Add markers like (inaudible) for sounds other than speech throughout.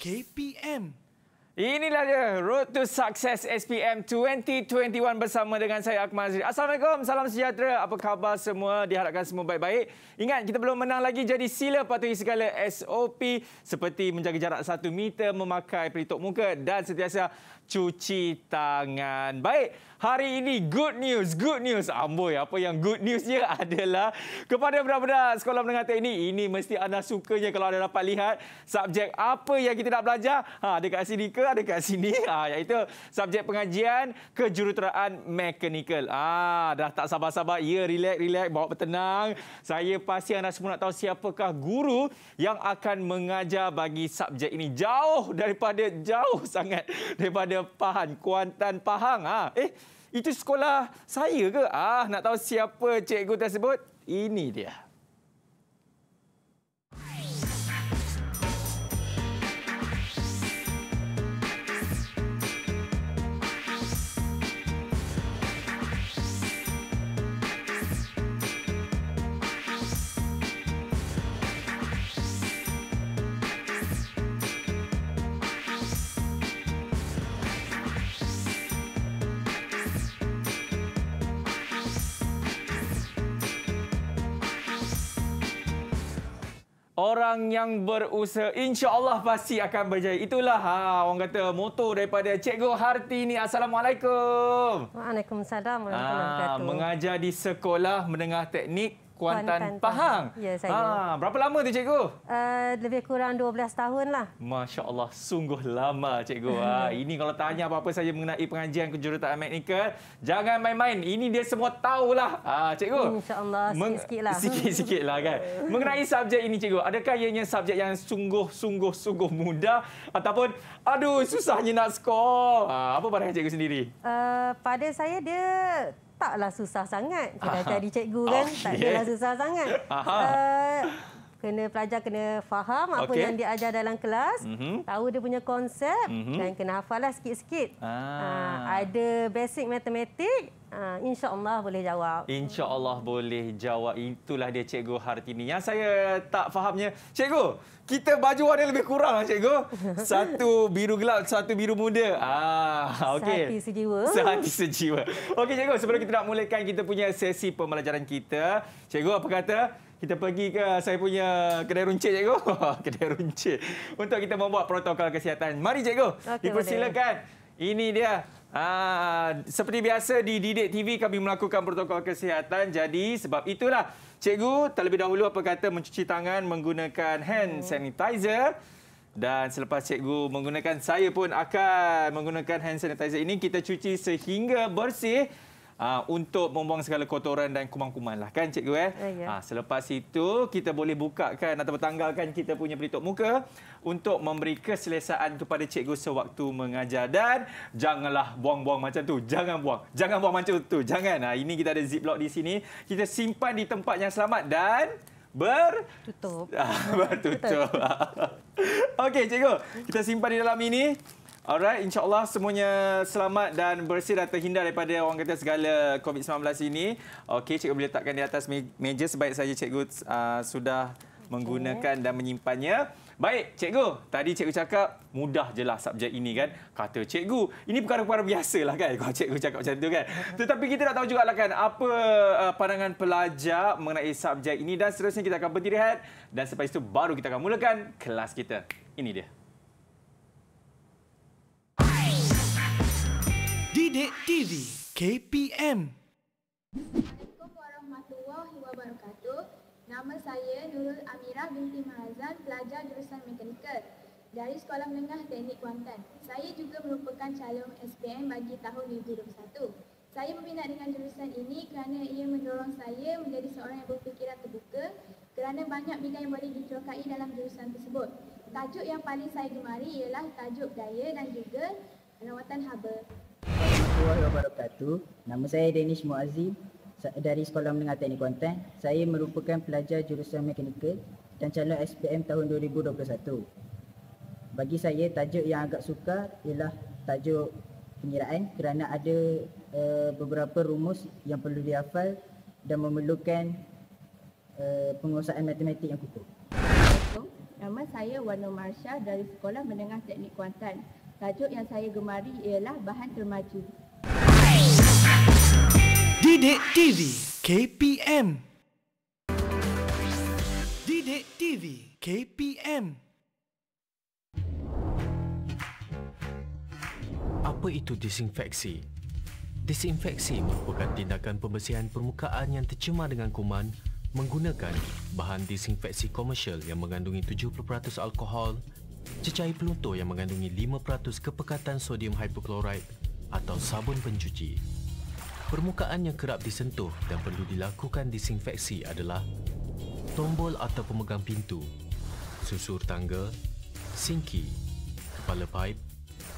KPM. Inilah dia Road to Success SPM 2021 bersama dengan saya Akmal Azri. Assalamualaikum, salam sejahtera. Apa khabar semua? Diharapkan semua baik-baik. Ingat, kita belum menang lagi. Jadi sila patuhi segala SOP seperti menjaga jarak 1 meter, memakai pelitup muka dan setiasa cuci tangan. Baik, hari ini good news, good news. Amboi, apa yang good newsnya (laughs) adalah kepada budak-budak sekolah menengah ini. Ini mesti anda sukanya kalau anda dapat lihat subjek apa yang kita nak belajar. Ha, ada kat sini ke, ada kat sini. (laughs) Ha, iaitu subjek pengajian kejuruteraan mekanikal. Ah, ha, dah tak sabar-sabar. Ya, relax, relax. Bawa bertenang. Saya pasti anda semua nak tahu siapakah guru yang akan mengajar bagi subjek ini. Jauh daripada, jauh sangat daripada Pahan, Kuantan, Pahang. Ah, Eh, itu sekolah saya ke? Ah, nak tahu siapa cikgu tersebut? Ini dia. orang yang berusaha insya-Allah pasti akan berjaya. Itulah ha orang kata moto daripada Cikgu ini. Assalamualaikum. Waalaikumsalam warahmatullahi ah, wabarakatuh. Mengajar di sekolah menengah teknik Kuantan, Kuantan Pahang. Ya, saya. Ha, berapa lama tu cikgu? Uh, lebih kurang 12 tahun lah. Masya Allah, sungguh lama cikgu. Ha, (laughs) ini kalau tanya apa-apa saja mengenai pengajian kejurutan teknikal, jangan main-main. Ini dia semua tahulah. Ha, cikgu. Insya Allah, sikit-sikit lah. Sikit-sikit (laughs) lah kan. mengenai subjek ini cikgu, adakah ianya subjek yang sungguh-sungguh-sungguh mudah ataupun aduh susahnya nak skor? Ha, apa pandangan cikgu sendiri? Uh, pada saya dia taklah susah sangat. Kita jadi cikgu kan, oh, Tak taklah susah sangat. Uh, kena pelajar kena faham apa okay. yang diajar dalam kelas, mm-hmm. tahu dia punya konsep mm-hmm. dan kena hafal lah sikit-sikit. Ah. Uh, ada basic matematik, Uh, InsyaAllah boleh jawab. InsyaAllah hmm. boleh jawab. Itulah dia Cikgu Hartini. Yang saya tak fahamnya, Cikgu, kita baju warna lebih kurang, lah, Cikgu. (laughs) Satu biru gelap, satu biru muda. Ah, okay. Sehati sejiwa. Sehati sejiwa. Okey, Cikgu, sebelum kita nak mulakan, kita punya sesi pembelajaran kita. Cikgu, apa kata? Kita pergi ke saya punya kedai runcit, Cikgu. (laughs) kedai runcit. Untuk kita membuat protokol kesihatan. Mari, Cikgu. Okay, dipersilakan. Ini dia. Ah, seperti biasa di Didik TV kami melakukan protokol kesihatan. Jadi sebab itulah cikgu terlebih dahulu apa kata mencuci tangan menggunakan hand hmm. sanitizer. Dan selepas cikgu menggunakan saya pun akan menggunakan hand sanitizer ini kita cuci sehingga bersih uh, untuk membuang segala kotoran dan kuman-kuman lah kan cikgu eh. Uh, selepas itu kita boleh buka kan atau tanggalkan kita punya pelitup muka untuk memberi keselesaan kepada cikgu sewaktu mengajar dan janganlah buang-buang macam tu. Jangan buang. Jangan buang macam tu. Jangan. Uh, ini kita ada ziplock di sini. Kita simpan di tempat yang selamat dan Ber... Tutup. Ah, (laughs) bertutup. Bertutup. (laughs) Okey, cikgu. Kita simpan di dalam ini. Alright, insyaAllah semuanya selamat dan bersih dan terhindar daripada orang kata segala COVID-19 ini. Okey, cikgu boleh letakkan di atas meja sebaik saja cikgu uh, sudah menggunakan dan menyimpannya. Baik, cikgu. Tadi cikgu cakap mudah jelah subjek ini kan. Kata cikgu, ini perkara-perkara lah kan (laughs) kalau cikgu cakap macam tu kan. Tetapi kita nak tahu juga lah kan apa uh, pandangan pelajar mengenai subjek ini dan seterusnya kita akan berdiri rehat dan selepas itu baru kita akan mulakan kelas kita. Ini dia. Didik TV KPM Assalamualaikum warahmatullahi wabarakatuh Nama saya Nurul Amira binti Mahazan Pelajar Jurusan Mekanikal Dari Sekolah Menengah Teknik Kuantan Saya juga merupakan calon SPM bagi tahun 2021 Saya berminat dengan jurusan ini kerana ia mendorong saya menjadi seorang yang berfikiran terbuka kerana banyak bidang yang boleh dicerokai dalam jurusan tersebut Tajuk yang paling saya gemari ialah tajuk daya dan juga rawatan haba. Assalamualaikum wabarakatuh. Nama saya Danish Muazzin dari Sekolah Menengah Teknik Kuantan. Saya merupakan pelajar jurusan mekanikal dan calon SPM tahun 2021. Bagi saya tajuk yang agak sukar ialah tajuk pengiraan kerana ada uh, beberapa rumus yang perlu dihafal dan memerlukan uh, penguasaan matematik yang cukup. Nama saya Wanu Marsha dari Sekolah Menengah Teknik Kuantan. Tajuk yang saya gemari ialah bahan termaju. Didik TV KPM Didik TV KPM Apa itu disinfeksi? Disinfeksi merupakan tindakan pembersihan permukaan yang tercemar dengan kuman menggunakan bahan disinfeksi komersial yang mengandungi 70% alkohol cecair peluntur yang mengandungi 5% kepekatan sodium hypochlorite atau sabun pencuci. Permukaan yang kerap disentuh dan perlu dilakukan disinfeksi adalah tombol atau pemegang pintu, susur tangga, sinki, kepala pipe,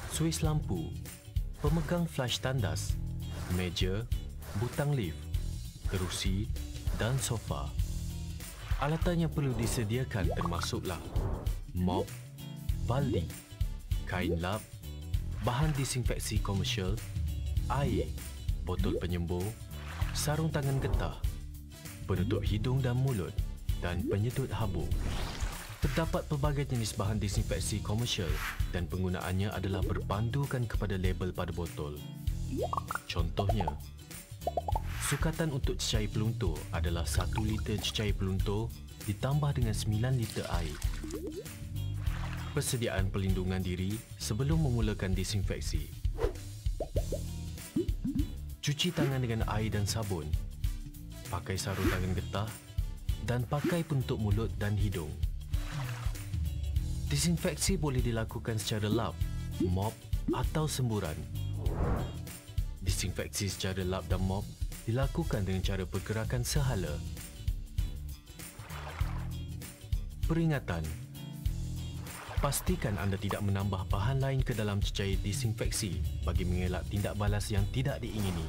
suis lampu, pemegang flash tandas, meja, butang lift, kerusi dan sofa. Alatan yang perlu disediakan termasuklah mop, Bali, kain lap, bahan disinfeksi komersial, air, botol penyembuh, sarung tangan getah, penutup hidung dan mulut dan penyedut habuk. Terdapat pelbagai jenis bahan disinfeksi komersial dan penggunaannya adalah berpandukan kepada label pada botol. Contohnya, sukatan untuk cecair peluntur adalah 1 liter cecair peluntur ditambah dengan 9 liter air persediaan pelindungan diri sebelum memulakan disinfeksi. Cuci tangan dengan air dan sabun. Pakai sarung tangan getah dan pakai penutup mulut dan hidung. Disinfeksi boleh dilakukan secara lap, mop atau semburan. Disinfeksi secara lap dan mop dilakukan dengan cara pergerakan sehala. Peringatan Pastikan anda tidak menambah bahan lain ke dalam cecair disinfeksi bagi mengelak tindak balas yang tidak diingini.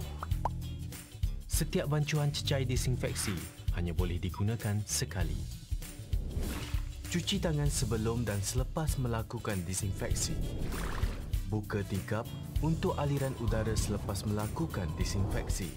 Setiap bancuhan cecair disinfeksi hanya boleh digunakan sekali. Cuci tangan sebelum dan selepas melakukan disinfeksi. Buka tingkap untuk aliran udara selepas melakukan disinfeksi.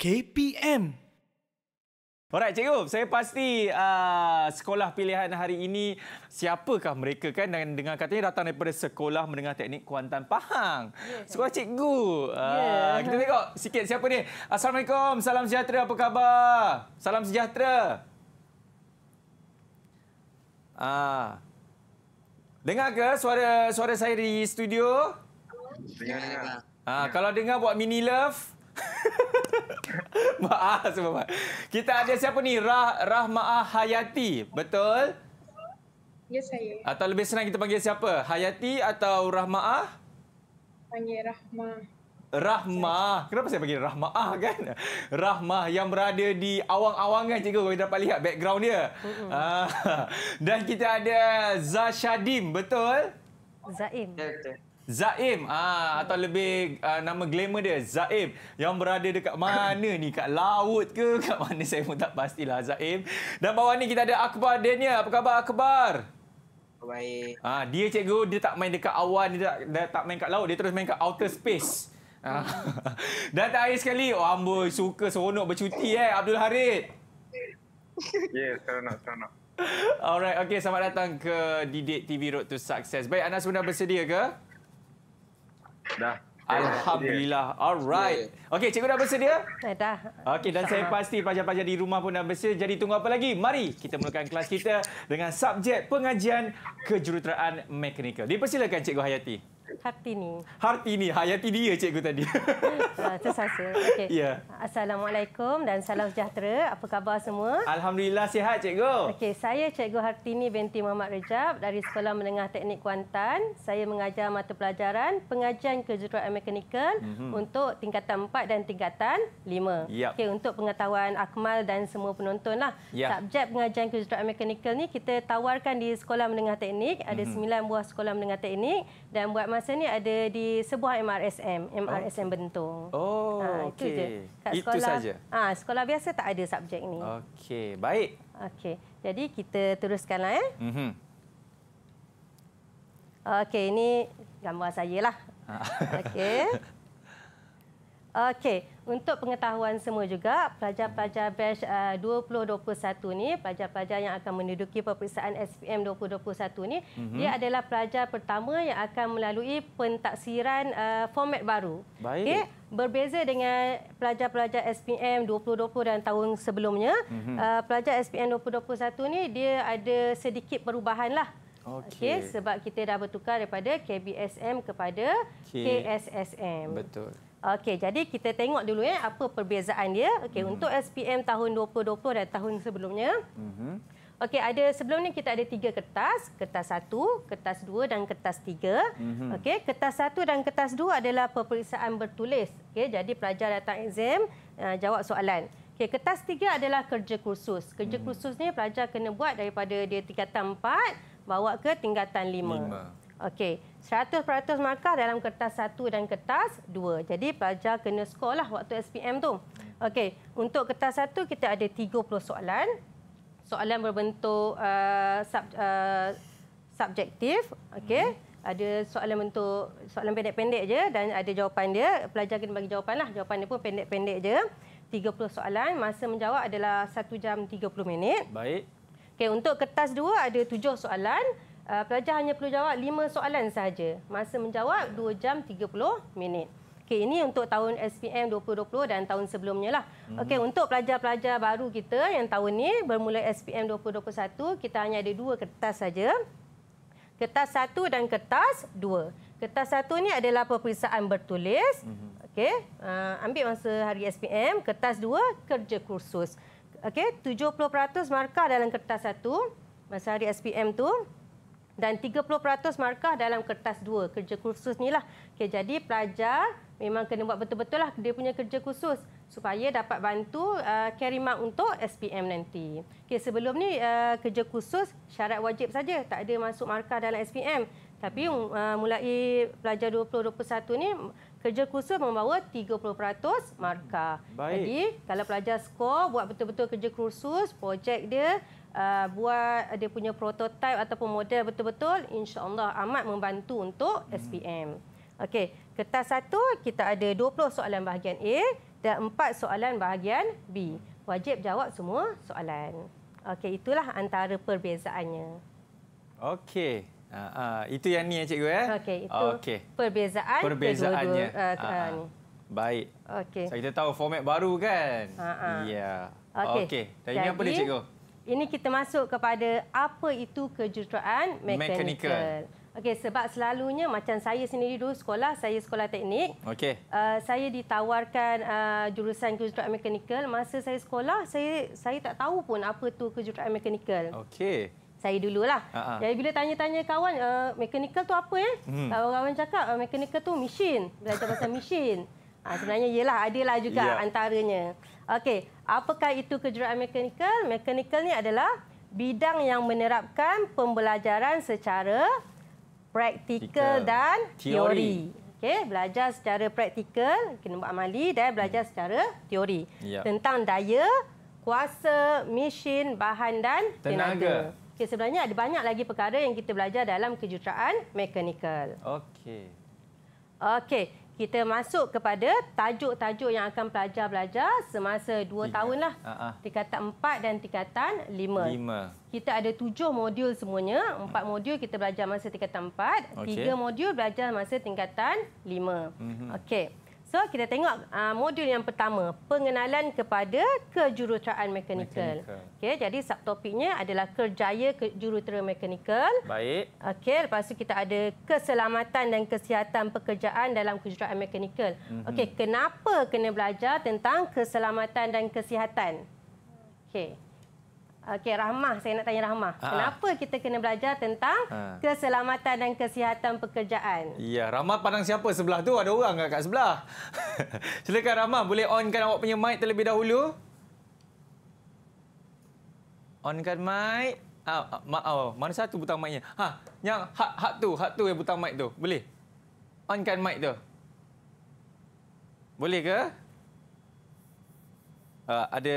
KPM. Alright, cikgu. Saya pasti uh, sekolah pilihan hari ini siapakah mereka kan? Dan dengan katanya datang daripada sekolah mendengar teknik Kuantan Pahang. Yeah. Sekolah cikgu. Uh, ah, yeah. Kita tengok sikit siapa ni. Assalamualaikum. Salam sejahtera. Apa khabar? Salam sejahtera. Ah. Uh. Dengar ke suara suara saya di studio? Dengar. Ah, uh, kalau dengar buat mini love. (laughs) Maaf semua. Maaf. Kita ada siapa ni? Rah Rahmaah Hayati. Betul? Ya saya. Atau lebih senang kita panggil siapa? Hayati atau Rahmaah? Panggil Rahma. Rahma. Kenapa saya panggil Rahmaah kan? Rahmah yang berada di awang-awangan cikgu. kau kita dapat lihat background dia. Ah, (laughs) dan kita ada Zashadim, betul? Zaim. Betul. Zaim ah atau lebih ah, nama glamour dia Zaim yang berada dekat mana ni kat laut ke (laughs) kat mana saya pun tak pastilah Zaim dan bawah ni kita ada Akbar Daniel apa khabar Akbar baik ah dia cikgu dia tak main dekat awan dia tak, dia tak main kat laut dia terus main kat outer space ah. (laughs) dan terakhir sekali oh amboi suka seronok bercuti eh Abdul Harid Ya, yeah, seronok, seronok. (laughs) Alright, okay, selamat datang ke Didik TV Road to Success. Baik, anda sebenarnya bersedia ke? Dah. Alhamdulillah. Alright. Okey, cikgu dah bersedia? Eh, dah. Okey, dan saya pasti pelajar-pelajar di rumah pun dah bersedia. Jadi tunggu apa lagi? Mari kita mulakan kelas kita dengan subjek pengajian kejuruteraan mekanikal. Dipersilakan cikgu Hayati. Hartini. Hartini, hayati dia cikgu tadi. Hmm, ah, tersasa. Okey. Yeah. Assalamualaikum dan salam sejahtera. Apa khabar semua? Alhamdulillah sihat cikgu. Okey, saya cikgu Hartini binti Muhammad Rejab dari Sekolah Menengah Teknik Kuantan. Saya mengajar mata pelajaran pengajian kejuruteraan mekanikal mm-hmm. untuk tingkatan 4 dan tingkatan 5. Yep. Okey, untuk pengetahuan Akmal dan semua penontonlah. Yeah. Subjek pengajian kejuruteraan mekanikal ni kita tawarkan di Sekolah Menengah Teknik. Ada mm-hmm. 9 buah sekolah menengah teknik dan buat masa kawasan ni ada di sebuah MRSM, MRSM okay. Bentong. Oh, ha, okey. Itu saja. Ah, ha, sekolah biasa tak ada subjek ni. Okey, baik. Okey. Jadi kita teruskanlah eh. Mhm. Mm okey, ini gambar saya lah. Ah. okey. (laughs) Okey untuk pengetahuan semua juga, pelajar-pelajar batch 2021 uh, ni, pelajar-pelajar yang akan menduduki peperiksaan SPM 2021 ni, mm-hmm. dia adalah pelajar pertama yang akan melalui pentaksiran uh, format baru. Baik. Okay? Berbeza dengan pelajar-pelajar SPM 2020 dan tahun sebelumnya, mm-hmm. uh, pelajar SPM 2021 ni dia ada sedikit perubahan lah. Okey okay, sebab kita dah bertukar daripada KBSM kepada K- KSSM. Betul. Okey, jadi kita tengok dulu ya apa perbezaan dia. Okey, mm. untuk SPM tahun 2020 dan tahun sebelumnya. Mm-hmm. Okey, ada sebelum ni kita ada tiga kertas, kertas satu, kertas dua dan kertas tiga. Mm-hmm. Okey, kertas satu dan kertas dua adalah peperiksaan bertulis. Okey, jadi pelajar datang exam uh, jawab soalan. Okey, kertas tiga adalah kerja kursus. Kerja mm. kursus ni pelajar kena buat daripada dia tingkatan empat bawa ke tingkatan lima. Okey. 100% markah dalam kertas 1 dan kertas 2. Jadi pelajar kena skorlah waktu SPM tu. Okey, untuk kertas 1 kita ada 30 soalan. Soalan berbentuk uh, sub, uh, subjektif, okey. Mhm. Ada soalan bentuk soalan pendek-pendek je dan ada jawapan dia. Pelajar kena bagi jawapan lah. Jawapan dia pun pendek-pendek je. 30 soalan, masa menjawab adalah 1 jam 30 minit. Baik. Okey, untuk kertas 2 ada 7 soalan uh, pelajar hanya perlu jawab 5 soalan sahaja. Masa menjawab 2 jam 30 minit. Okay, ini untuk tahun SPM 2020 dan tahun sebelumnya lah. Mm-hmm. Okey, untuk pelajar-pelajar baru kita yang tahun ni bermula SPM 2021, kita hanya ada dua kertas saja. Kertas satu dan kertas dua. Kertas satu ni adalah peperiksaan bertulis. Mm-hmm. Okey, uh, ambil masa hari SPM. Kertas dua, kerja kursus. Okey, 70% markah dalam kertas satu masa hari SPM tu dan 30% markah dalam kertas 2 kerja kursus ni lah. Okay, jadi pelajar memang kena buat betul-betul lah dia punya kerja kursus supaya dapat bantu uh, carry mark untuk SPM nanti. Okay, sebelum ni uh, kerja kursus syarat wajib saja tak ada masuk markah dalam SPM. Tapi um, uh, mulai pelajar 2021 ni kerja kursus membawa 30% markah. Hmm, baik. Jadi kalau pelajar skor buat betul-betul kerja kursus, projek dia uh, buat dia punya prototipe ataupun model betul-betul, insya-Allah amat membantu untuk hmm. SPM. Okey, kertas satu kita ada 20 soalan bahagian A dan 4 soalan bahagian B. Wajib jawab semua soalan. Okey, itulah antara perbezaannya. Okey. Uh, uh, itu yang ni ya cikgu ya. Okey, itu okay. perbezaan perbezaannya. Uh, uh, uh, Baik. Okey. So, kita tahu format baru kan? Ha. Uh, uh. Ya. Yeah. Okey. Okay. Jadi apa dia cikgu? Ini kita masuk kepada apa itu kejuruteraan mekanikal. Okey, sebab selalunya macam saya sendiri dulu sekolah, saya sekolah teknik. Okey. Uh, saya ditawarkan uh, jurusan kejuruteraan mekanikal. Masa saya sekolah, saya saya tak tahu pun apa itu kejuruteraan mekanikal. Okey. Saya dululah. Uh-huh. Jadi bila tanya-tanya kawan, uh, eh, mekanikal tu apa ya? Hmm. Kawan-kawan cakap uh, mekanikal tu mesin. Belajar pasal mesin. Ha, (laughs) ah, sebenarnya ialah adalah juga yeah. antaranya. Okey, apakah itu kejuruan mekanikal? Mekanikal ni adalah bidang yang menerapkan pembelajaran secara praktikal dan teori. Okey, belajar secara praktikal, kena buat amali dan belajar hmm. secara teori yep. Ya. tentang daya, kuasa, mesin, bahan dan tenaga. tenaga. Okey, sebenarnya ada banyak lagi perkara yang kita belajar dalam kejuruteraan mekanikal. Okey. Okey, kita masuk kepada tajuk-tajuk yang akan pelajar-pelajar semasa 2 tahun lah. Ha, ha. Tingkatan empat dan tingkatan lima. 5. Kita ada tujuh modul semuanya. Empat hmm. modul kita belajar masa tingkatan empat. Okay. 3 modul belajar masa tingkatan lima. Mm -hmm. Okey. So kita tengok uh, modul yang pertama, pengenalan kepada kejuruteraan mekanikal. Okey, jadi subtopiknya adalah kerjaya kejuruteraan mekanikal. Baik. Okey, lepas tu kita ada keselamatan dan kesihatan pekerjaan dalam kejuruteraan mekanikal. Mm -hmm. Okey, kenapa kena belajar tentang keselamatan dan kesihatan? Okey. Okey, Rahmah. Saya nak tanya Rahmah. Ha. Kenapa kita kena belajar tentang ha. keselamatan dan kesihatan pekerjaan? Ya, Rahmah pandang siapa sebelah tu? Ada orang kat sebelah. (laughs) Silakan Rahmah, boleh onkan awak punya mic terlebih dahulu? Onkan mic. Ah, ah, ah, mana satu butang nya? Ha, yang hak hak tu, hak tu yang butang mic tu. Boleh? Onkan mic tu. Boleh ke? Uh, ada...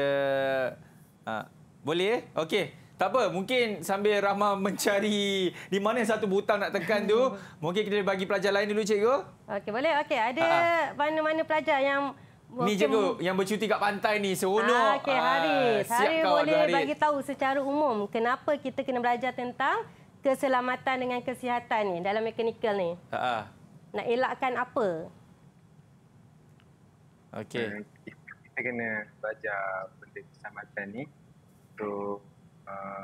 Uh, boleh? Eh? Okey. Tak apa, mungkin sambil Rahma (laughs) mencari di mana satu butang nak tekan tu, (laughs) mungkin kita bagi pelajar lain dulu cikgu. Okey, boleh. Okey, ada ha, ha. mana-mana pelajar yang Ni cikgu yang bercuti kat pantai ni seronok. Ha, Okey, hari. Ah, hari boleh Harith. bagi tahu secara umum kenapa kita kena belajar tentang keselamatan dengan kesihatan ni dalam mekanikal ni. Ha, ha. Nak elakkan apa? Okey. kita kena belajar benda keselamatan ni untuk uh,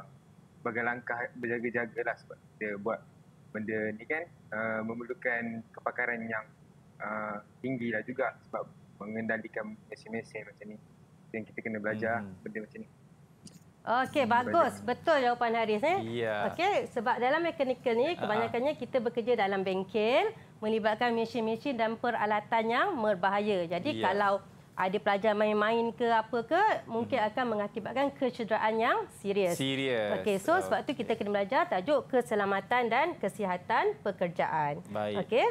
bagi langkah berjaga-jaga lah sebab dia buat benda ni kan uh, memerlukan kepakaran yang uh, tinggi lah juga sebab mengendalikan mesin-mesin macam ni dan kita kena belajar lah, hmm. benda macam ni. Okey, hmm, bagus. Betul jawapan Haris. Eh? Yeah. Okey, sebab dalam mekanikal ni, kebanyakannya kita bekerja dalam bengkel, melibatkan mesin-mesin dan peralatan yang berbahaya. Jadi, yeah. kalau ada pelajar main-main ke apa ke mungkin mhm. akan mengakibatkan kecederaan yang serius. Serius. Okey, so sebab tu kita kena belajar tajuk keselamatan dan kesihatan pekerjaan. Okey.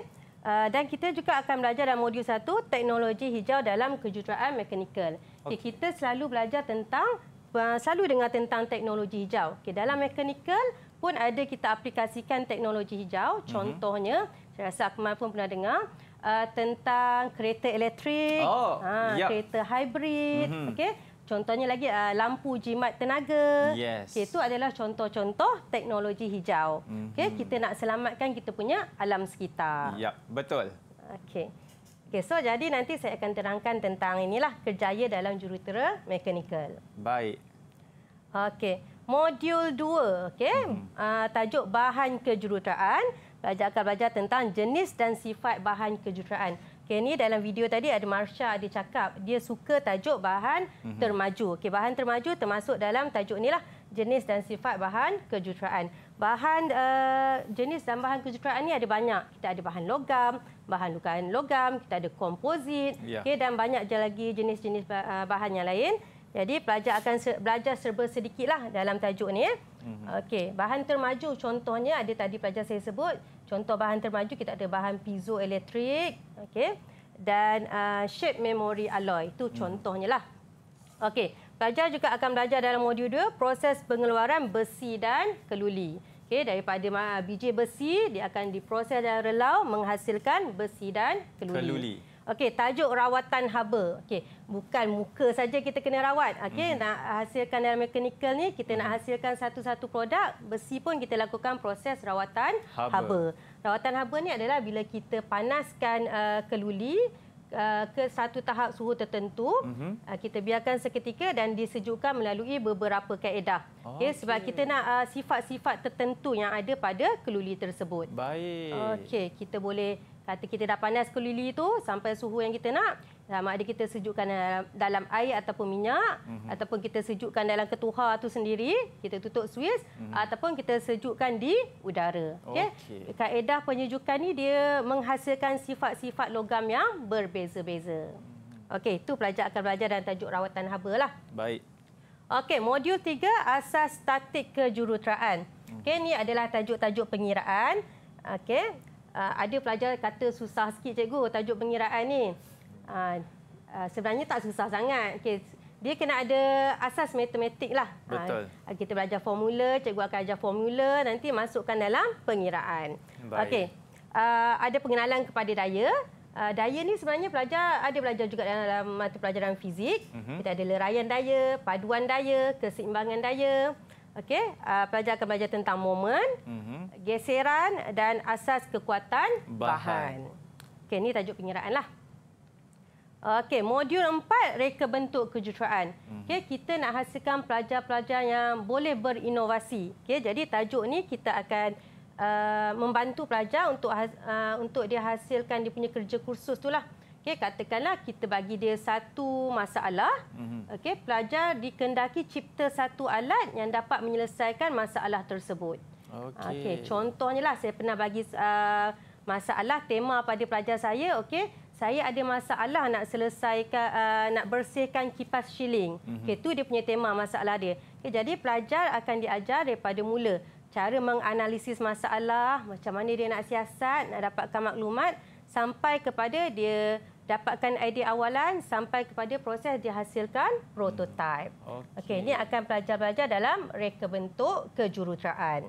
Uh, dan kita juga akan belajar dalam modul satu teknologi hijau dalam kejuruteraan mekanikal. Okay, okay. kita selalu belajar tentang uh, selalu dengar tentang teknologi hijau. Okey, dalam mekanikal pun ada kita aplikasikan teknologi hijau. Mhm. Contohnya, mm -hmm. saya rasa Akmal pun pernah dengar uh, tentang kereta elektrik, oh, ha, yep. kereta hybrid, mm-hmm. okey. Contohnya lagi uh, lampu jimat tenaga. Yes. Okey, itu adalah contoh-contoh teknologi hijau. Mm-hmm. Okey, mhm. kita nak selamatkan kita punya alam sekitar. Ya, yep, betul. Okey. Okey, so jadi nanti saya akan terangkan tentang inilah kerjaya dalam jurutera mekanikal. Baik. Okey, modul 2, okey, mm-hmm. uh, tajuk bahan kejuruteraan belajar akan belajar tentang jenis dan sifat bahan kejuruteraan. Okey ni dalam video tadi ada Marsha dia cakap dia suka tajuk bahan mhm. termaju. Okey bahan termaju termasuk dalam tajuk inilah jenis dan sifat bahan kejuruteraan. Bahan uh, jenis dan bahan kejuruteraan ni ada banyak. Kita ada bahan logam, bahan bukan logam, kita ada komposit, ya. okey dan banyak lagi jenis-jenis eh, bahan yang lain. Jadi pelajar akan se belajar serba sedikitlah dalam tajuk ni. Eh. Mhm. Okey, bahan termaju contohnya ada tadi pelajar saya sebut. Contoh bahan termaju kita ada bahan piezoelectric, okey. Dan uh, shape memory alloy itu hmm. contohnya lah. Okey, pelajar juga akan belajar dalam modul dua proses pengeluaran besi dan keluli. Okey, daripada biji besi dia akan diproses dalam relau menghasilkan besi dan keluli. keluli. Okey, tajuk rawatan haba. Okey, bukan muka saja kita kena rawat. Okey, mm-hmm. nak hasilkan dalam mekanikal ni, kita mm-hmm. nak hmm. hasilkan satu-satu produk, besi pun kita lakukan proses rawatan haba. haba. Rawatan haba ni adalah bila kita panaskan uh, keluli Uh, ke satu tahap suhu tertentu uh-huh. uh, kita biarkan seketika dan disejukkan melalui beberapa kaedah oh, okey okay. sebab kita nak uh, sifat-sifat tertentu yang ada pada keluli tersebut baik okey kita boleh kata kita dah panas kuli-kuli itu sampai suhu yang kita nak sama ada kita sejukkan eh, dalam air ataupun minyak mm -hmm. ataupun kita sejukkan dalam ketuhar tu sendiri kita tutup suis mm -hmm. ataupun kita sejukkan di udara okey okay. kaedah penyejukan ni dia menghasilkan sifat-sifat logam yang berbeza-beza mhm. okey itu pelajar akan belajar dalam tajuk rawatan haba lah baik okey modul tiga asas statik kejuruteraan mm okey ni adalah tajuk-tajuk pengiraan okey Ah, ada pelajar kata susah sikit cikgu tajuk pengiraan ni. Ah, ah, sebenarnya tak susah sangat. Okay. Dia kena ada asas matematik lah. Betul. kita belajar formula, cikgu akan ajar formula, nanti masukkan dalam pengiraan. okey ada pengenalan kepada daya. Uh, daya ni sebenarnya pelajar ada belajar juga dalam, dalam mata pelajaran fizik. Uh-huh. Kita ada leraian daya, paduan daya, keseimbangan daya. Okey, uh, pelajar akan belajar tentang momen, uh-huh. geseran dan asas kekuatan bahan. bahan. Okey, ini tajuk lah. Okey, modul empat reka bentuk kejuruteraan. Mhm. Okey, kita nak hasilkan pelajar-pelajar yang boleh berinovasi. Okey, jadi tajuk ni kita akan uh, membantu pelajar untuk uh, untuk dia hasilkan dia punya kerja kursus tu lah. Okey, katakanlah kita bagi dia satu masalah. Mhm. Okey, pelajar dikendaki cipta satu alat yang dapat menyelesaikan masalah tersebut. Okey. Okey, contohnya lah saya pernah bagi uh, masalah tema pada pelajar saya, okey. Saya ada masalah nak selesaikan uh, nak bersihkan kipas shilling. Mhm. Okey, tu dia punya tema masalah dia. Okay, jadi pelajar akan diajar daripada mula cara menganalisis masalah, macam mana dia nak siasat, nak dapatkan maklumat sampai kepada dia dapatkan idea awalan sampai kepada proses dihasilkan prototipe. Hmm. Okey, okay, ini akan pelajar-pelajar dalam reka bentuk kejuruteraan.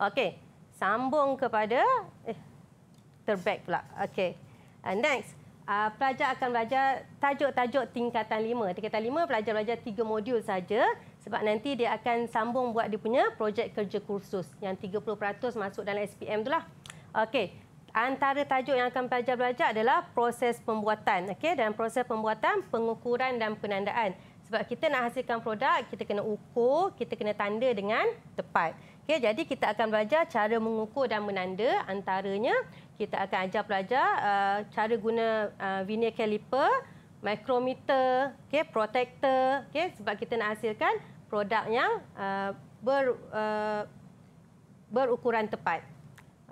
Okey, sambung kepada eh terback pula. Okey. And uh, next, uh, pelajar akan belajar tajuk-tajuk tingkatan 5. Tingkatan 5 pelajar belajar 3 modul saja sebab nanti dia akan sambung buat dia punya projek kerja kursus yang 30% masuk dalam SPM itulah. Okey antara tajuk yang akan belajar-belajar adalah proses pembuatan. Okey, dan proses pembuatan, pengukuran dan penandaan. Sebab kita nak hasilkan produk, kita kena ukur, kita kena tanda dengan tepat. Okey, jadi kita akan belajar cara mengukur dan menanda antaranya kita akan ajar pelajar uh, cara guna uh, veneer caliper, micrometer, okey, protector, okey sebab kita nak hasilkan produk yang uh, ber uh, berukuran tepat.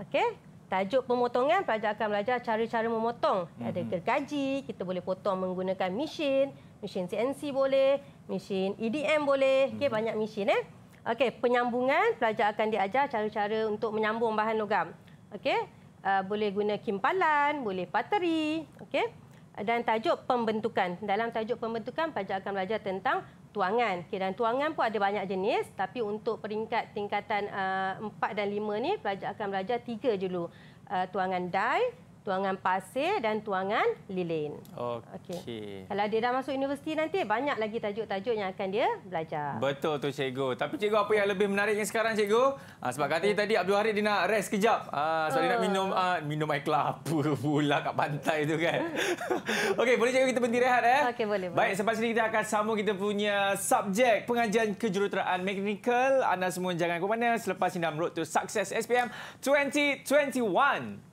Okey? Tajuk pemotongan, pelajar akan belajar cara-cara memotong. Mm-hmm. Ada mhm. gergaji, kita boleh potong menggunakan mesin. Mesin CNC boleh, mesin EDM boleh. Mm-hmm. Okay, banyak mesin. Eh? Okay, penyambungan, pelajar akan diajar cara-cara untuk menyambung bahan logam. Okay, uh, boleh guna kimpalan, boleh pateri. Okay? Dan tajuk pembentukan. Dalam tajuk pembentukan, pelajar akan belajar tentang tuangan. Okey dan tuangan pun ada banyak jenis tapi untuk peringkat tingkatan uh, 4 dan 5 ni pelajar akan belajar tiga je dulu. Uh, tuangan dye, tuangan pasir dan tuangan lilin. Okey. Okay. Kalau dia dah masuk universiti nanti banyak lagi tajuk-tajuk yang akan dia belajar. Betul tu cikgu. Tapi cikgu apa yang lebih menariknya sekarang cikgu? Ah sebab okay. katanya tadi Abdul Harid dia nak rest kejap. Ah sebab uh. dia nak ah. minum ah, minum air kelapa (laughs) pula kat pantai tu kan. (laughs) Okey, boleh cikgu kita berhenti rehat eh? Okey, boleh. Baik, selepas ini kita akan sambung kita punya subjek pengajian kejuruteraan mekanikal. Anda semua jangan ke mana selepas ini dalam road to success SPM 2021.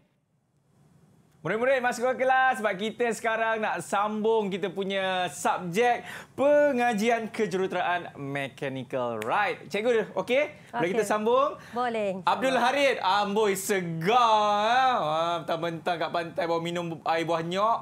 Murid-murid masuk ke kelas sebab kita sekarang nak sambung kita punya subjek pengajian kejuruteraan mechanical right. Cikgu okey? Okay. Boleh kita sambung? Boleh. Abdul Harid, amboi segar. Ah, mentang-mentang kat pantai bawa minum air buah nyok.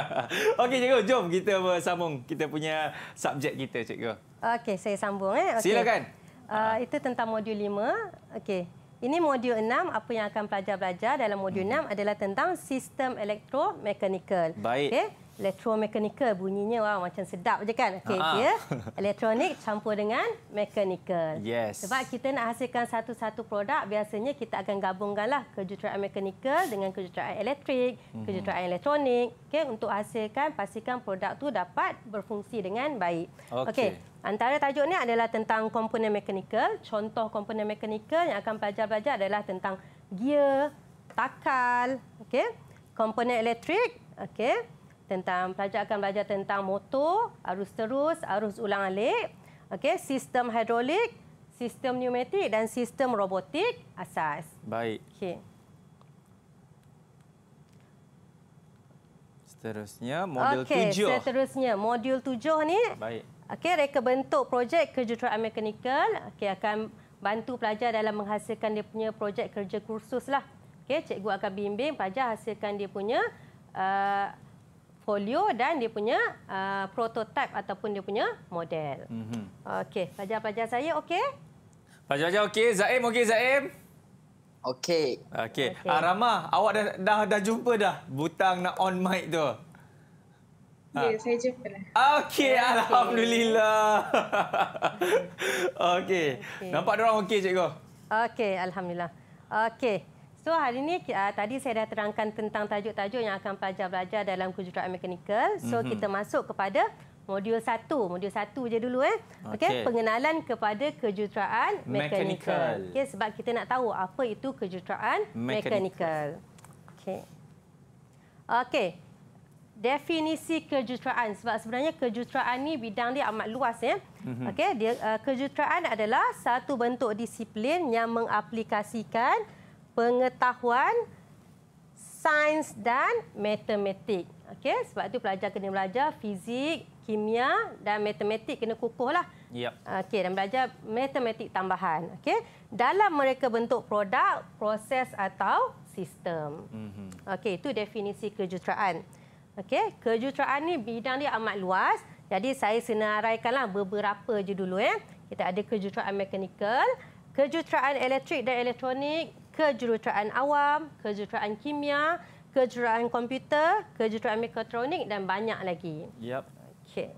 (laughs) okey cikgu, jom kita sambung kita punya subjek kita cikgu. Okey, saya sambung eh. Okay. Silakan. Uh, itu tentang modul 5. Okey. Ini modul enam apa yang akan pelajar-pelajar dalam modul hmm. 6 adalah tentang sistem elektromekanikal. Baik. Okay? Elektromekanikal bunyinya wow, macam sedap je kan? Okay, uh -huh. Ah. yeah? Elektronik campur dengan mekanikal. Yes. Sebab kita nak hasilkan satu-satu produk, biasanya kita akan gabungkanlah kejuruteraan mekanikal dengan kejuruteraan elektrik, hmm. kejuruteraan elektronik. Okay? Untuk hasilkan, pastikan produk tu dapat berfungsi dengan baik. Okay. okay. Antara tajuk ni adalah tentang komponen mekanikal. Contoh komponen mekanikal yang akan pelajar-pelajar adalah tentang gear, takal, okey. Komponen elektrik, okey. Tentang pelajar akan belajar tentang motor, arus terus, arus ulang alik, okey, sistem hidrolik, sistem pneumatik dan sistem robotik asas. Baik. Okey. Seterusnya modul okay, 7. Okey, seterusnya modul tujuh ni. Baik. Okey, reka bentuk projek kejuruteraan mekanikal okay, akan bantu pelajar dalam menghasilkan dia punya projek kerja kursus lah. Okey, cikgu akan bimbing pelajar hasilkan dia punya uh, folio dan dia punya uh, prototip ataupun dia punya model. Mm -hmm. Okey, pelajar-pelajar saya okey? Pelajar-pelajar okey, Zaim okey Zaim? Okey. Okey. Okay. Ah, Rama, awak dah, dah dah jumpa dah butang nak on mic tu. Ya, ha. saya je pernah. Okey, okay. Alhamdulillah. (laughs) Okey. Okay. Nampak orang okey, cikgu? Okey, Alhamdulillah. Okey. So hari ini uh, ah, tadi saya dah terangkan tentang tajuk-tajuk yang akan pelajar pelajar dalam kejuruteraan mekanikal. So mm -hmm. kita masuk kepada modul satu, Modul satu, je dulu eh. Okey, okay. pengenalan kepada kejuruteraan mekanikal. Okey, sebab kita nak tahu apa itu kejuruteraan mekanikal. Okey. Okey definisi kejuruteraan sebab sebenarnya kejuruteraan ni bidang dia amat luas ya. Mm-hmm. Okey, dia uh, kejuruteraan adalah satu bentuk disiplin yang mengaplikasikan pengetahuan sains dan matematik. Okey, sebab tu pelajar kena belajar fizik, kimia dan matematik kena kukuhlah. Yep. Ya. Okey, dan belajar matematik tambahan. Okey, dalam mereka bentuk produk, proses atau sistem. Mm-hmm. Okey, itu definisi kejuruteraan. Okey, kejuruteraan ni bidang dia amat luas. Jadi saya senaraikanlah beberapa je dulu ya. Kita ada kejuruteraan mekanikal, kejuruteraan elektrik dan elektronik, kejuruteraan awam, kejuruteraan kimia, kejuruteraan komputer, kejuruteraan mekatronik dan banyak lagi. Yep. Okey.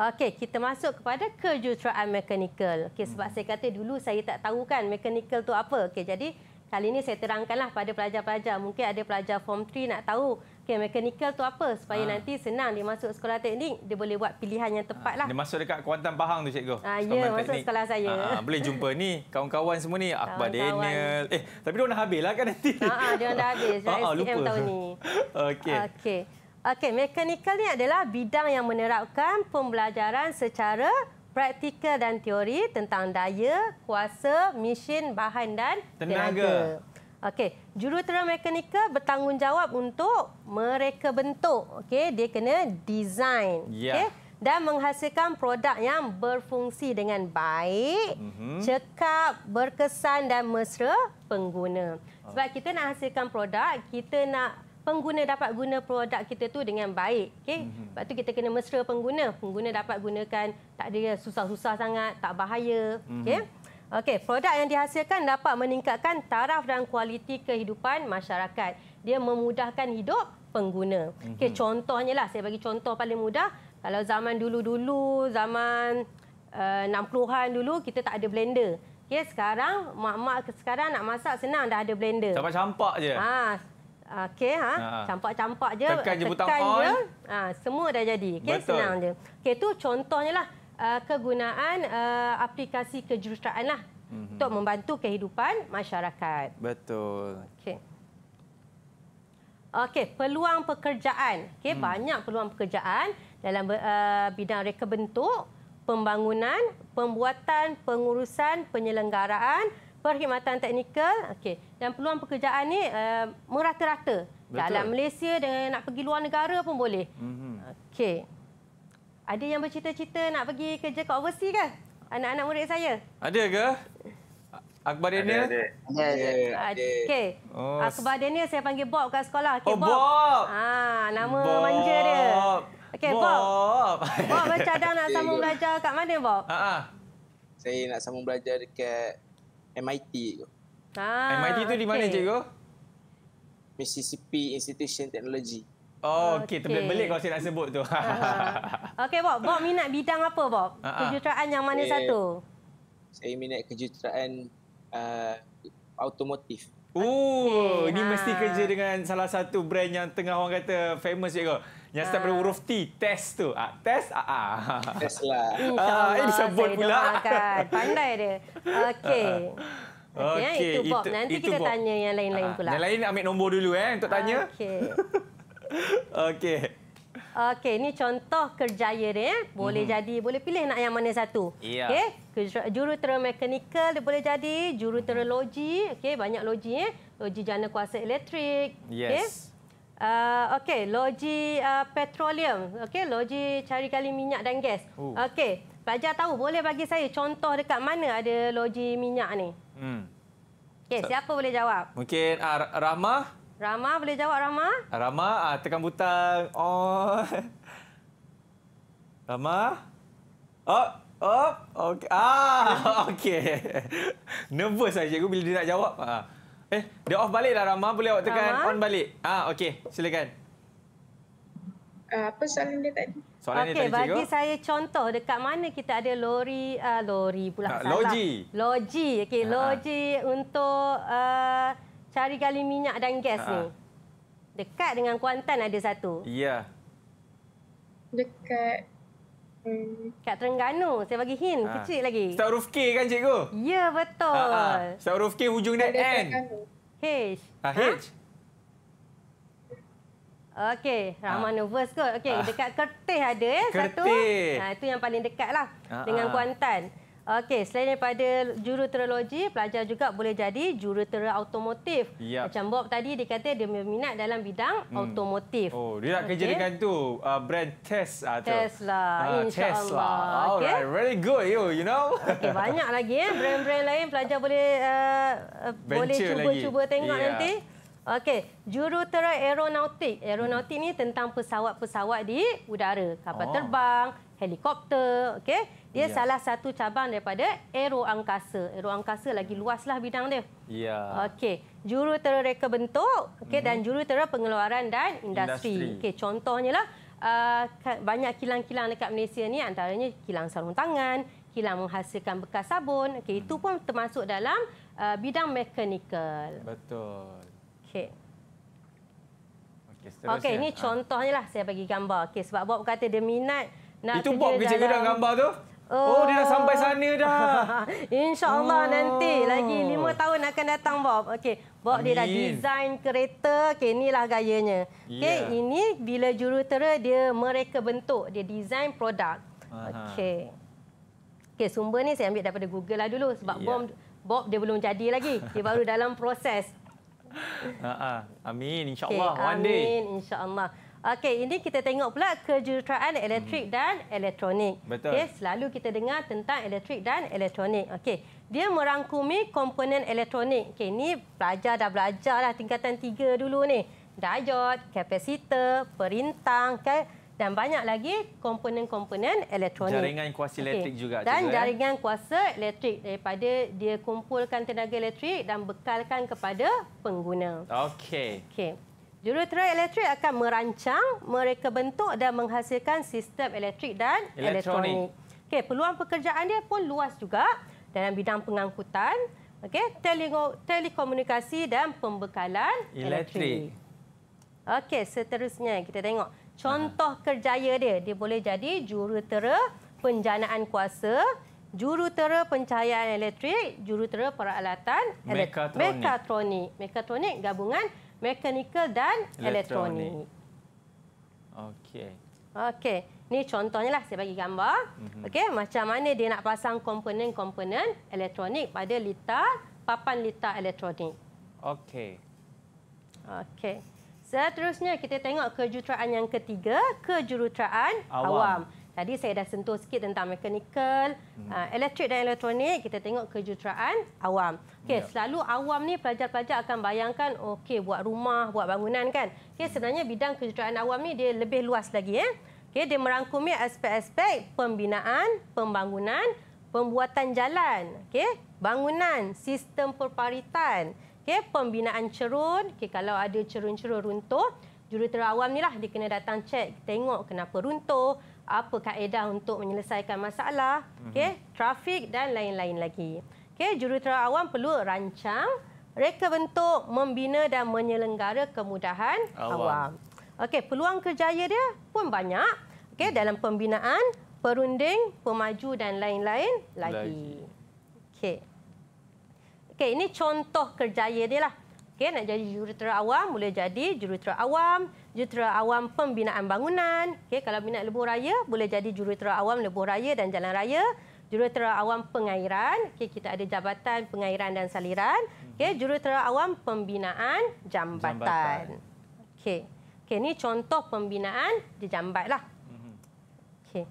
Okey, kita masuk kepada kejuruteraan mekanikal. Okey, sebab hmm. saya kata dulu saya tak tahu kan mekanikal tu apa. Okey, jadi Kali ini saya terangkanlah pada pelajar-pelajar. Mungkin ada pelajar form 3 nak tahu okay, mekanikal tu apa supaya ha. nanti senang dia masuk sekolah teknik, dia boleh buat pilihan yang tepatlah. Ah, dia masuk dekat Kuantan Pahang tu cikgu. Ha, ya, masuk teknik. sekolah saya. Ha, ha, boleh jumpa ni kawan-kawan semua ni. Akbar kawan-kawan. Daniel. Eh, tapi dia orang dah habis lah kan nanti. Ha, ha dia orang dah habis. Ha, ha, lupa. tahun ni. (laughs) Okay, okay, okay. mekanikal ni adalah bidang yang menerapkan pembelajaran secara praktikal dan teori tentang daya, kuasa, mesin, bahan dan tenaga. tenaga. Okey, jurutera mekanika bertanggungjawab untuk mereka bentuk. Okey, dia kena design. Yeah. Okey, dan menghasilkan produk yang berfungsi dengan baik, mm-hmm. cekap, berkesan dan mesra pengguna. Sebab kita nak hasilkan produk, kita nak pengguna dapat guna produk kita tu dengan baik. Okey. Mhm. Sebab tu kita kena mesra pengguna. Pengguna dapat gunakan tak ada susah-susah sangat, tak bahaya. Mhm. Okey. Okey, produk yang dihasilkan dapat meningkatkan taraf dan kualiti kehidupan masyarakat. Dia memudahkan hidup pengguna. Okey, mhm. contohnya lah saya bagi contoh paling mudah. Kalau zaman dulu-dulu, zaman eh, uh, 60-an dulu kita tak ada blender. Okay, sekarang mak-mak sekarang nak masak senang dah ada blender. Campak-campak je. Ha, Okey, ha? ha? campak-campak je. Tekan je butang on. Je, ha, semua dah jadi. Okay? Senang je. Okey, tu contohnya lah uh, kegunaan uh, aplikasi kejuruteraan lah. Mm -hmm. Untuk membantu kehidupan masyarakat. Betul. Okey. Okey, peluang pekerjaan. Okey, hmm. banyak peluang pekerjaan dalam uh, bidang reka bentuk, pembangunan, pembuatan, pengurusan, penyelenggaraan, perkhidmatan teknikal okey dan peluang pekerjaan ni uh, merata-rata dalam Malaysia dengan nak pergi luar negara pun boleh mm-hmm. okey ada yang bercita-cita nak pergi kerja ke overseas ke anak-anak murid saya ada ke Akbar Daniel? Ada, ada. Okey. Oh. Akbar Daniel saya panggil Bob kat sekolah. Okay, oh, Bob. Bob. Ha, nama Bob. manja dia. Okey, Bob. Bob. Bob bercadang nak okay, sambung go. belajar kat mana, Bob? Ha, ha. Saya nak sambung belajar dekat MIT tu. Ah, MIT tu okay. di mana cikgu? Mississippi Institution Technology. Oh, okey. Terbelit-belit okay. kalau saya nak sebut tu. Ah, ah, ah. okey, Bob. Bob minat bidang apa, Bob? Uh-huh. Kejuruteraan yang mana okay. satu? Saya minat kejuruteraan uh, automotif. Oh, okay. ini ha. mesti kerja dengan salah satu brand yang tengah orang kata famous, cikgu. Yang setiap pada ah. huruf T, test tu. Ah, test ah. ah. (laughs) Test lah. Uh, ah, ini sebut pula. Pandai dia. Okey. (laughs) Okey, ah, okay, itu Bob. Nanti itu kita Bob. tanya yang lain-lain ah, pula. Yang lain ambil nombor dulu eh untuk tanya. Okey. (laughs) Okey. Okey, ini contoh kerjaya dia. Eh. Boleh mm -hmm. jadi, boleh pilih nak yang mana satu. Yeah. Okey, jurutera mekanikal dia boleh jadi, jurutera loji. Okey, banyak logi Eh. Logi jana kuasa elektrik. Yes. Okay. Uh, okey, loji uh, petroleum. Okey, logi cari kali minyak dan gas. Uh. Oh. Okey, pelajar tahu boleh bagi saya contoh dekat mana ada logi minyak ni? Hmm. Okey, siapa boleh jawab? Mungkin uh, Rahma. Rahma boleh jawab Rahma? Rahma uh, tekan butang on. Oh. (laughs) Rahma. Oh. Oh, okey. Ah, (laughs) okay, (laughs) Nervous saya lah, cikgu bila dia nak jawab. Ah. Eh, dia off balik lah Rama. Boleh awak tekan Aha. on balik. Ah, okey. Silakan. Ah, apa soalan dia tadi? Soalan okay, dia tadi, bagi cikgu. saya contoh dekat mana kita ada lori uh, lori pula uh, salah. logi, Loji. Okey, loji untuk uh, cari gali minyak dan gas Aha. ni. Dekat dengan Kuantan ada satu. Ya. Yeah. Dekat Hmm, kat Terengganu. Saya bagi hint ha. kecil lagi. Start huruf K kan cikgu? Ya, betul. Ha, ah, ha. Start huruf K hujung dia N. Terengganu. H. Ha, H. Ha? Okey, Rahman ha. first kot. Okey, dekat Kertih ada ya. Kertih. Satu. Ha, itu yang paling dekat lah ha, dengan Kuantan. Okey, selain daripada juruteraologi, pelajar juga boleh jadi jurutera automotif. Yep. Ya. Macam Bob tadi dia kata dia berminat dalam bidang hmm. automotif. Oh, dia nak okay. kerja dengan tu uh, brand Tesla. Tesla, uh, ah, insya-Allah. Okay. Alright, really good you, you know. Okey, banyak lagi eh brand-brand lain pelajar boleh uh, uh boleh cuba-cuba tengok yeah. nanti. Okey, jurutera aeronautik. Aeronautik hmm. ni tentang pesawat-pesawat di udara, kapal oh. terbang, helikopter, okey. Dia ya. salah satu cabang daripada aero angkasa. Aero angkasa lagi luaslah bidang dia. Ya. Okey, jurutera reka bentuk, okey hmm. dan mhm. jurutera pengeluaran dan industri. industri. Okey, contohnya lah uh, banyak kilang-kilang dekat Malaysia ni antaranya kilang sarung tangan, kilang menghasilkan bekas sabun. Okey, hmm. itu mhm. pun termasuk dalam uh, bidang mekanikal. Betul. Okey. Okey, ini ha. contohnya lah saya bagi gambar. Okey, sebab Bob kata dia minat nak Itu Bob kerja dalam... gudang gambar tu? Oh, oh dia dah sampai oh. sana dah. (laughs) InsyaAllah oh. nanti lagi lima tahun akan datang, Bob. Okey, Bob Amin. dia dah design kereta. Okey, inilah gayanya. Okey, ya. ini bila jurutera dia mereka bentuk. Dia design produk. Okey. Okey, sumber ni saya ambil daripada Google lah dulu. Sebab yeah. Bob, Bob dia belum jadi lagi. Dia baru dalam proses. Uh, (laughs) uh. Amin, insyaAllah. Okay. Amin, insyaAllah. Okey, ini kita tengok pula kejuruteraan elektrik hmm. dan elektronik. Betul. Okay, selalu kita dengar tentang elektrik dan elektronik. Okey, dia merangkumi komponen elektronik. Okey, ni pelajar dah belajar lah tingkatan tiga dulu ni. Dajot, kapasitor, perintang, okay? dan banyak lagi komponen-komponen elektronik. Jaringan kuasa okay. elektrik juga. Dan juga, eh? jaringan eh? kuasa elektrik daripada dia kumpulkan tenaga elektrik dan bekalkan kepada pengguna. Okey. Okey. Jurutera elektrik akan merancang, mereka bentuk dan menghasilkan sistem elektrik dan elektronik. elektronik. Okey, peluang pekerjaan dia pun luas juga dalam bidang pengangkutan, okey, telekomunikasi dan pembekalan elektrik. elektrik. Okey, seterusnya kita tengok contoh ha. kerjaya dia. Dia boleh jadi jurutera penjanaan kuasa, jurutera pencahayaan elektrik, jurutera peralatan elektronik. Mekatronik. Mekatronik gabungan mekanikal dan elektronik. Okey. Okey. Ini contohnya lah saya bagi gambar. Mm -hmm. Okey, macam mana dia nak pasang komponen-komponen elektronik pada litar, papan litar elektronik. Okey. Okey. Seterusnya kita tengok kejuruteraan yang ketiga, kejuruteraan awam. awam. Tadi saya dah sentuh sikit tentang mekanikal, hmm. uh, elektrik dan elektronik. Kita tengok kejuruteraan awam. Okay, ya. selalu awam ni pelajar-pelajar akan bayangkan okay, buat rumah, buat bangunan kan. Okay, hmm. sebenarnya bidang kejuruteraan awam ni dia lebih luas lagi eh. Okay, dia merangkumi aspek-aspek pembinaan, pembangunan, pembuatan jalan, okay, bangunan, sistem perparitan, okay, pembinaan cerun, Okay, kalau ada cerun-cerun runtuh, jurutera awam ni lah dia kena datang cek, tengok kenapa runtuh apa kaedah untuk menyelesaikan masalah, mhm. okey, trafik dan lain-lain lagi. Okey, jurutera awam perlu rancang reka bentuk membina dan menyelenggara kemudahan awam. awam. Okey, peluang kerjaya dia pun banyak. Okey, hmm. dalam pembinaan, perunding, pemaju dan lain-lain lagi. lagi. Okey. Okey, ini contoh kerjaya dia lah. Okey, nak jadi jurutera awam, boleh jadi jurutera awam jurutera awam pembinaan bangunan. okay, kalau minat lebuh raya boleh jadi jurutera awam lebuh raya dan jalan raya. Jurutera awam pengairan. okay kita ada jabatan pengairan dan saliran. okay. Mhm. jurutera awam pembinaan jambatan. jambatan. Okay Okey, ni contoh pembinaan di jambatlah. Mhm. Okey.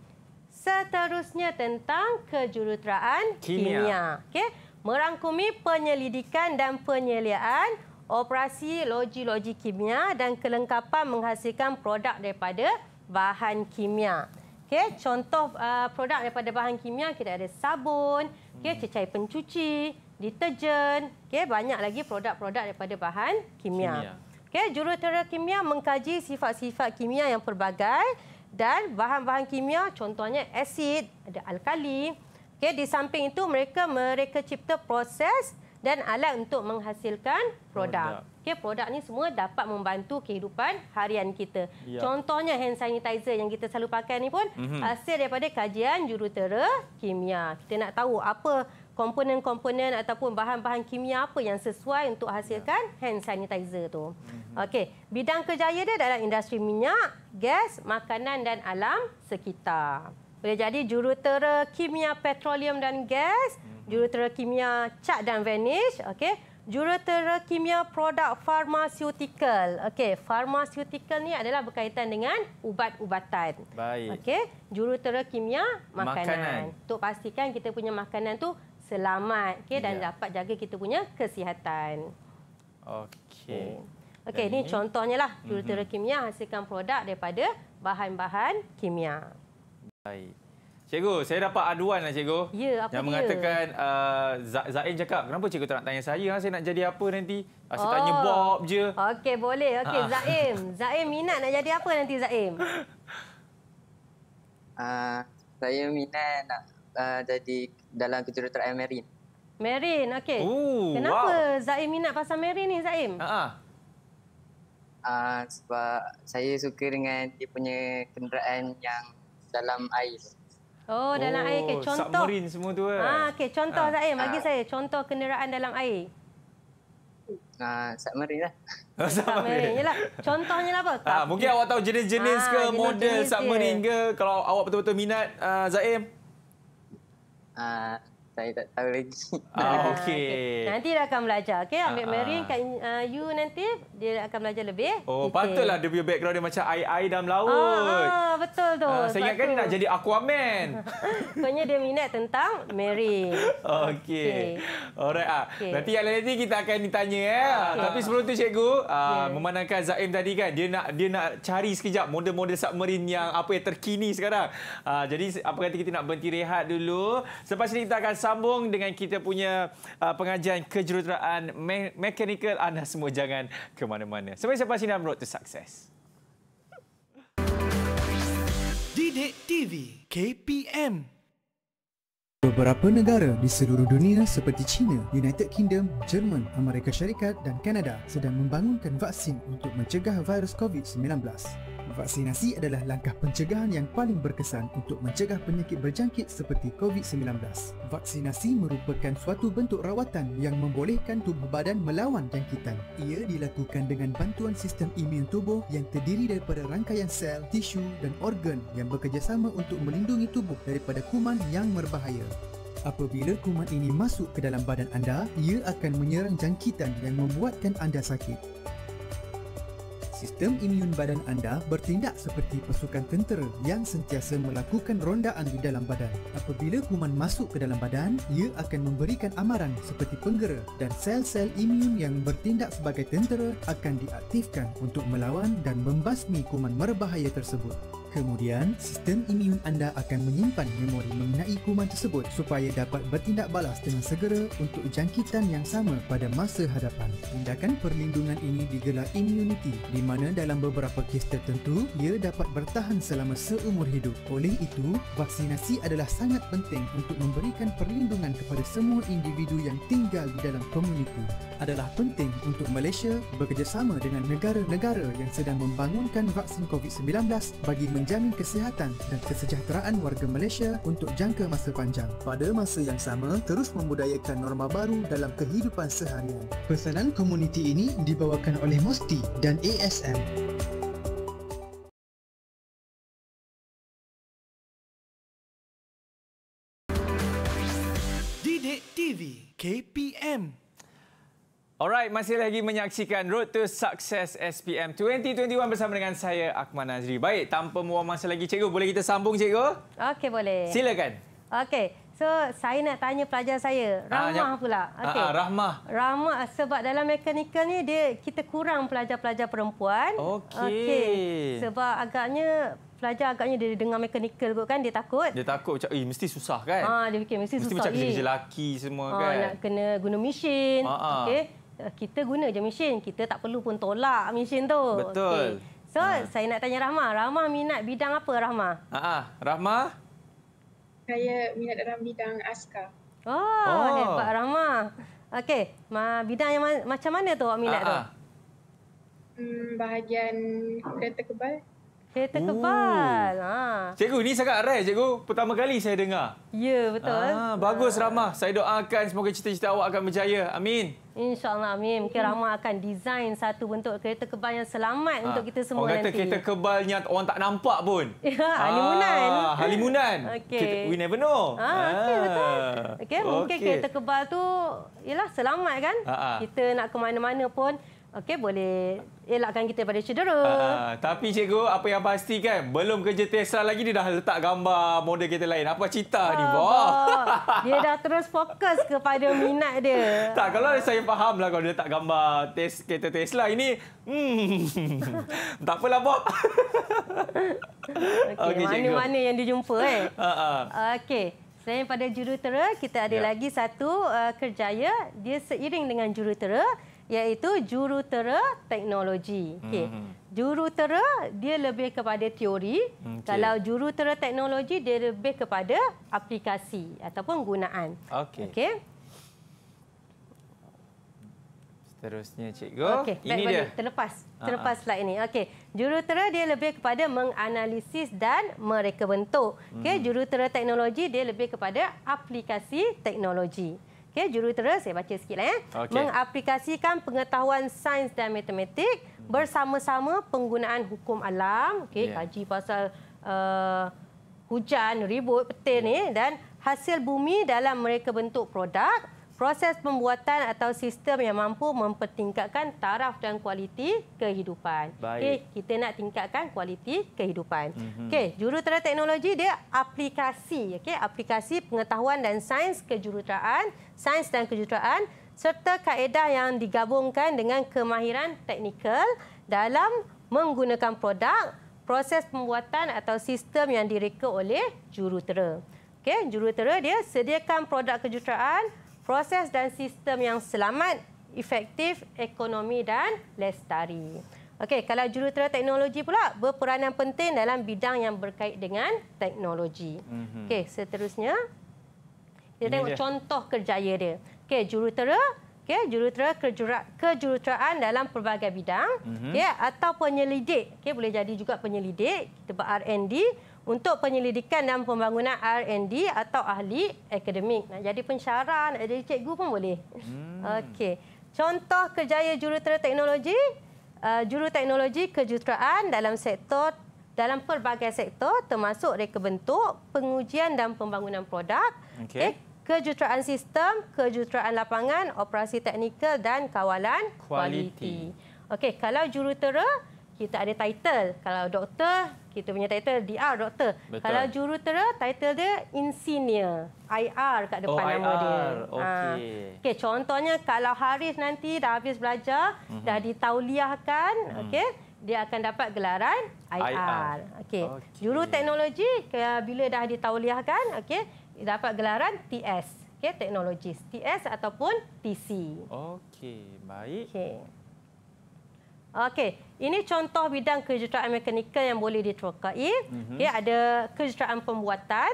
Seterusnya tentang kejuruteraan kimia. kimia. Okey, merangkumi penyelidikan dan penyeliaan operasi logi-logi kimia dan kelengkapan menghasilkan produk daripada bahan kimia. Okay contoh uh, produk daripada bahan kimia kita ada sabun, okay hmm. cecair pencuci, deterjen, okay banyak lagi produk-produk daripada bahan kimia. kimia. Okey, jurutera kimia mengkaji sifat-sifat kimia yang pelbagai dan bahan-bahan kimia contohnya asid, ada alkali. Okay di samping itu mereka mereka cipta proses dan alat untuk menghasilkan produk. produk. Okey, produk ni semua dapat membantu kehidupan harian kita. Ya. Contohnya hand sanitizer yang kita selalu pakai ni pun mm-hmm. hasil daripada kajian jurutera kimia. Kita nak tahu apa komponen-komponen ataupun bahan-bahan kimia apa yang sesuai untuk ya. hasilkan ya. hand sanitizer tu. Mm-hmm. Okey, bidang kerjaya dia adalah industri minyak, gas, makanan dan alam sekitar boleh jadi jurutera kimia petroleum dan gas, mhm. jurutera kimia cat dan vanish, okey. Jurutera kimia produk farmasiutikal. Okey, farmasiutikal ni adalah berkaitan dengan ubat-ubatan. Baik. Okey, jurutera kimia makanan. makanan. Untuk pastikan kita punya makanan tu selamat, okey dan ya. dapat jaga kita punya kesihatan. Okey. Okey, ini contohnya lah jurutera mm -hmm. kimia hasilkan produk daripada bahan-bahan kimia. Baik. Cikgu, saya dapat aduan lah cikgu. Ya, apa yang dia? mengatakan uh, Zain cakap, kenapa cikgu tak nak tanya saya? Ha? Saya nak jadi apa nanti? Ah, saya oh. tanya Bob je. Okey, boleh. Okey, ha. Ah. Zain. Zain minat nak jadi apa nanti Zain? Uh, (laughs) ah, saya minat nak uh, jadi dalam kejuruteraan Marine. Marine, okey. Kenapa wow. Zain minat pasal Marine ni Zain? Ha -ha. Uh, sebab saya suka dengan dia punya kenderaan yang dalam air. Oh, oh dalam air ke okay. Oh, contoh? Submarine semua tu. Eh. Ah, okay. contoh ah. saya bagi ah. saya contoh kenderaan dalam air. Ah, submarine lah. (laughs) submarine lah. Contohnya lah apa? Ah, mungkin awak tahu jenis-jenis ah, ke jenis model jenis submarine dia. ke kalau awak betul-betul minat uh, Zaim? Ah, saya tak tahu lagi. (laughs) Ah, ah okey. Nanti dia akan belajar. Okay, ambil uh-huh. Ah, marine ah. kat uh, you nanti dia akan belajar lebih. Oh, okay. patutlah dia punya background dia macam AI dalam laut. Ah, uh betul tu. Uh, saya ingatkan dia nak jadi Aquaman. Sebenarnya (laughs) dia minat tentang marine. Okey. Okay. Alright ah. Okay. Nanti yang lain-lain kita akan ditanya eh. Okay. Tapi sebelum tu cikgu, uh, yeah. memandangkan Zaim tadi kan, dia nak dia nak cari sekejap model-model submarine yang apa yang terkini sekarang. Uh, jadi apa kata kita nak berhenti rehat dulu. Selepas ini kita akan sambung dengan kita punya uh, pengajian kejuruteraan me- mechanical anda semua jangan ke mana-mana. Sampai sampai sini road to success. Didik TV KPM Beberapa negara di seluruh dunia seperti China, United Kingdom, Jerman, Amerika Syarikat dan Kanada sedang membangunkan vaksin untuk mencegah virus COVID-19. Vaksinasi adalah langkah pencegahan yang paling berkesan untuk mencegah penyakit berjangkit seperti COVID-19. Vaksinasi merupakan suatu bentuk rawatan yang membolehkan tubuh badan melawan jangkitan. Ia dilakukan dengan bantuan sistem imun tubuh yang terdiri daripada rangkaian sel, tisu dan organ yang bekerjasama untuk melindungi tubuh daripada kuman yang berbahaya. Apabila kuman ini masuk ke dalam badan anda, ia akan menyerang jangkitan yang membuatkan anda sakit. Sistem imun badan anda bertindak seperti pasukan tentera yang sentiasa melakukan rondaan di dalam badan. Apabila kuman masuk ke dalam badan, ia akan memberikan amaran seperti penggera dan sel-sel imun yang bertindak sebagai tentera akan diaktifkan untuk melawan dan membasmi kuman merbahaya tersebut. Kemudian, sistem imun anda akan menyimpan memori mengenai kuman tersebut supaya dapat bertindak balas dengan segera untuk jangkitan yang sama pada masa hadapan. Tindakan perlindungan ini digelar immunity di mana dalam beberapa kes tertentu, ia dapat bertahan selama seumur hidup. Oleh itu, vaksinasi adalah sangat penting untuk memberikan perlindungan kepada semua individu yang tinggal di dalam komuniti. Adalah penting untuk Malaysia bekerjasama dengan negara-negara yang sedang membangunkan vaksin COVID-19 bagi menjamin kesihatan dan kesejahteraan warga Malaysia untuk jangka masa panjang. Pada masa yang sama, terus membudayakan norma baru dalam kehidupan seharian. Pesanan komuniti ini dibawakan oleh Mosti dan ASM. KPM Alright, masih lagi menyaksikan Road to Success SPM 2021 bersama dengan saya, Akman Nazri. Baik, tanpa muam masa lagi, cikgu. Boleh kita sambung, cikgu? Okey, boleh. Silakan. Okey, so saya nak tanya pelajar saya. Ah, rahmah ha, pula. Ah, okay. Ha, ah, rahmah. Rahmah sebab dalam mekanikal ni, dia kita kurang pelajar-pelajar perempuan. Okey. Okay. Sebab agaknya... Pelajar agaknya dia dengar mekanikal kot kan, dia takut. Dia takut macam, eh mesti susah kan? Ha, dia fikir mesti, mesti susah. Mesti macam eh. kerja-kerja lelaki semua ha, kan? Nak kena guna mesin. Ha, ha. Okay. Eh, kita guna je mesin. Kita tak perlu pun tolak mesin tu. Betul. Okay. So, ha. saya nak tanya Rahma. Rahma minat bidang apa, Rahma? Ah, Rahma? Saya minat dalam bidang askar. Oh, oh. hebat Rahma. Okey, ma bidang yang ma macam mana tu awak minat ha -ha. tu? Hmm, bahagian kereta kebal. Hair kebal. Ha. Ah. Cikgu, ini sangat rare, cikgu. Pertama kali saya dengar. Ya, betul. Ha, bagus, ah. ramah. Saya doakan semoga cerita-cerita awak akan berjaya. Amin. InsyaAllah, Amin. Mungkin ramah hmm. akan desain satu bentuk kereta kebal yang selamat ha. untuk kita semua nanti. Orang kata kereta kebalnya orang tak nampak pun. (laughs) Ya, halimunan. Ha, halimunan. Okay. Kita, we never know. Ha, okay, betul. Okay, mungkin okay. kereta kebal tu ialah selamat kan? Ha -ha. Kita nak ke mana-mana pun. Okey boleh elakkan kita pada cedera. Uh, tapi cikgu apa yang pasti kan belum kerja Tesla lagi dia dah letak gambar model kereta lain. Apa cita uh, ni boh? (laughs) Dia dah terus fokus kepada minat dia. Tak kalau uh. saya fahamlah kalau dia letak gambar tes kereta Tesla ini hmm (laughs) tak apalah boh. (laughs) Okey okay, mana-mana yang dia jumpa eh. uh, uh. okey. Selain pada jurutera kita ada yeah. lagi satu uh, kerjaya dia seiring dengan jurutera iaitu jurutera teknologi. Okey. Hmm. Jurutera dia lebih kepada teori. Hmm, okay. Kalau jurutera teknologi dia lebih kepada aplikasi ataupun gunaan. Okey. Okey. Seterusnya cikgu, okay. ini Baik, dia. Terlepas. Terlepas uh-huh. slide ini. Okey. Jurutera dia lebih kepada menganalisis dan mereka bentuk. Okey, hmm. jurutera teknologi dia lebih kepada aplikasi teknologi. Okey, terus saya baca sikitlah ya. Okay. Mengaplikasikan pengetahuan sains dan matematik bersama-sama penggunaan hukum alam, okey, yeah. kaji pasal uh, hujan, ribut, petir yeah. ni ya. dan hasil bumi dalam mereka bentuk produk proses pembuatan atau sistem yang mampu mempertingkatkan taraf dan kualiti kehidupan. Okey, kita nak tingkatkan kualiti kehidupan. Mm -hmm. Okey, jurutera teknologi dia aplikasi, okey, aplikasi pengetahuan dan sains kejuruteraan, sains dan kejuruteraan serta kaedah yang digabungkan dengan kemahiran teknikal dalam menggunakan produk, proses pembuatan atau sistem yang direka oleh jurutera. Okey, jurutera dia sediakan produk kejuruteraan proses dan sistem yang selamat, efektif, ekonomi dan lestari. Okey, kalau jurutera teknologi pula berperanan penting dalam bidang yang berkait dengan teknologi. Mm-hmm. Okey, seterusnya kita Ini tengok dia. contoh kerjaya dia. Okey, jurutera, okey, jurutera kejura, kejuruteraan dalam pelbagai bidang, mm-hmm. okey, atau penyelidik, okey, boleh jadi juga penyelidik, kita buat R&D, untuk penyelidikan dan pembangunan R&D atau ahli akademik. Nak jadi pensyarah, nak jadi cikgu pun boleh. Hmm. Okey. Contoh kerjaya jurutera teknologi, uh, juruteknologi kejuruteraan dalam sektor dalam pelbagai sektor termasuk reka bentuk, pengujian dan pembangunan produk, okay. eh, kejuruteraan sistem, kejuruteraan lapangan, operasi teknikal dan kawalan kualiti. kualiti. Okey, kalau jurutera kita ada title. Kalau doktor, kita punya title DR doktor. Betul. Kalau jurutera title dia insinyur, IR kat depan oh, nama IR. dia. Ha. Okey. Ha. Okey, contohnya kalau Haris nanti dah habis belajar, mm -hmm. dah ditauliahkan, mm. okey, dia akan dapat gelaran IR. IR. Okey. Okay. Juru teknologi bila dah ditauliahkan, okey, dapat gelaran TS. Okay, teknologis, TS ataupun TC. Okey, baik. Okey. Okey, ini contoh bidang kejuruteraan mekanikal yang boleh diterokai. Mm-hmm. Okey, ada kejuruteraan pembuatan,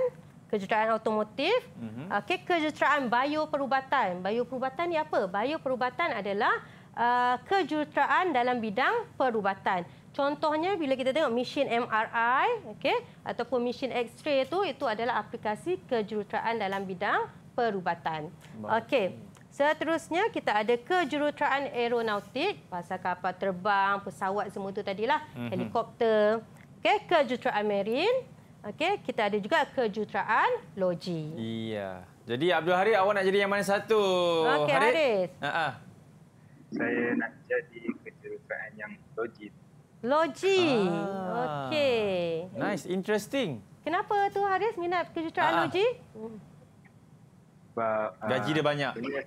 kejuruteraan automotif, mm-hmm. okey kejuruteraan bioperubatan. perubatan ni apa? perubatan adalah uh, kejuruteraan dalam bidang perubatan. Contohnya bila kita tengok mesin MRI, okey, ataupun mesin X-ray tu itu adalah aplikasi kejuruteraan dalam bidang perubatan. Okey. Seterusnya, kita ada kejuruteraan aeronautik, pasal kapal terbang, pesawat semua itu tadilah, mm-hmm. helikopter. Okay, kejuruteraan marin. Okay, kita ada juga kejuruteraan logi. Iya. Jadi, Abdul Haris awak nak jadi yang mana satu? Okay, Harid. Haris. Uh-huh. Saya nak jadi kejuruteraan yang logi. Logi, Ah. Okey. Nice, interesting. Kenapa tu Haris minat kejuruteraan ah. loji? Sebab, Gaji dia ah, banyak. Dia,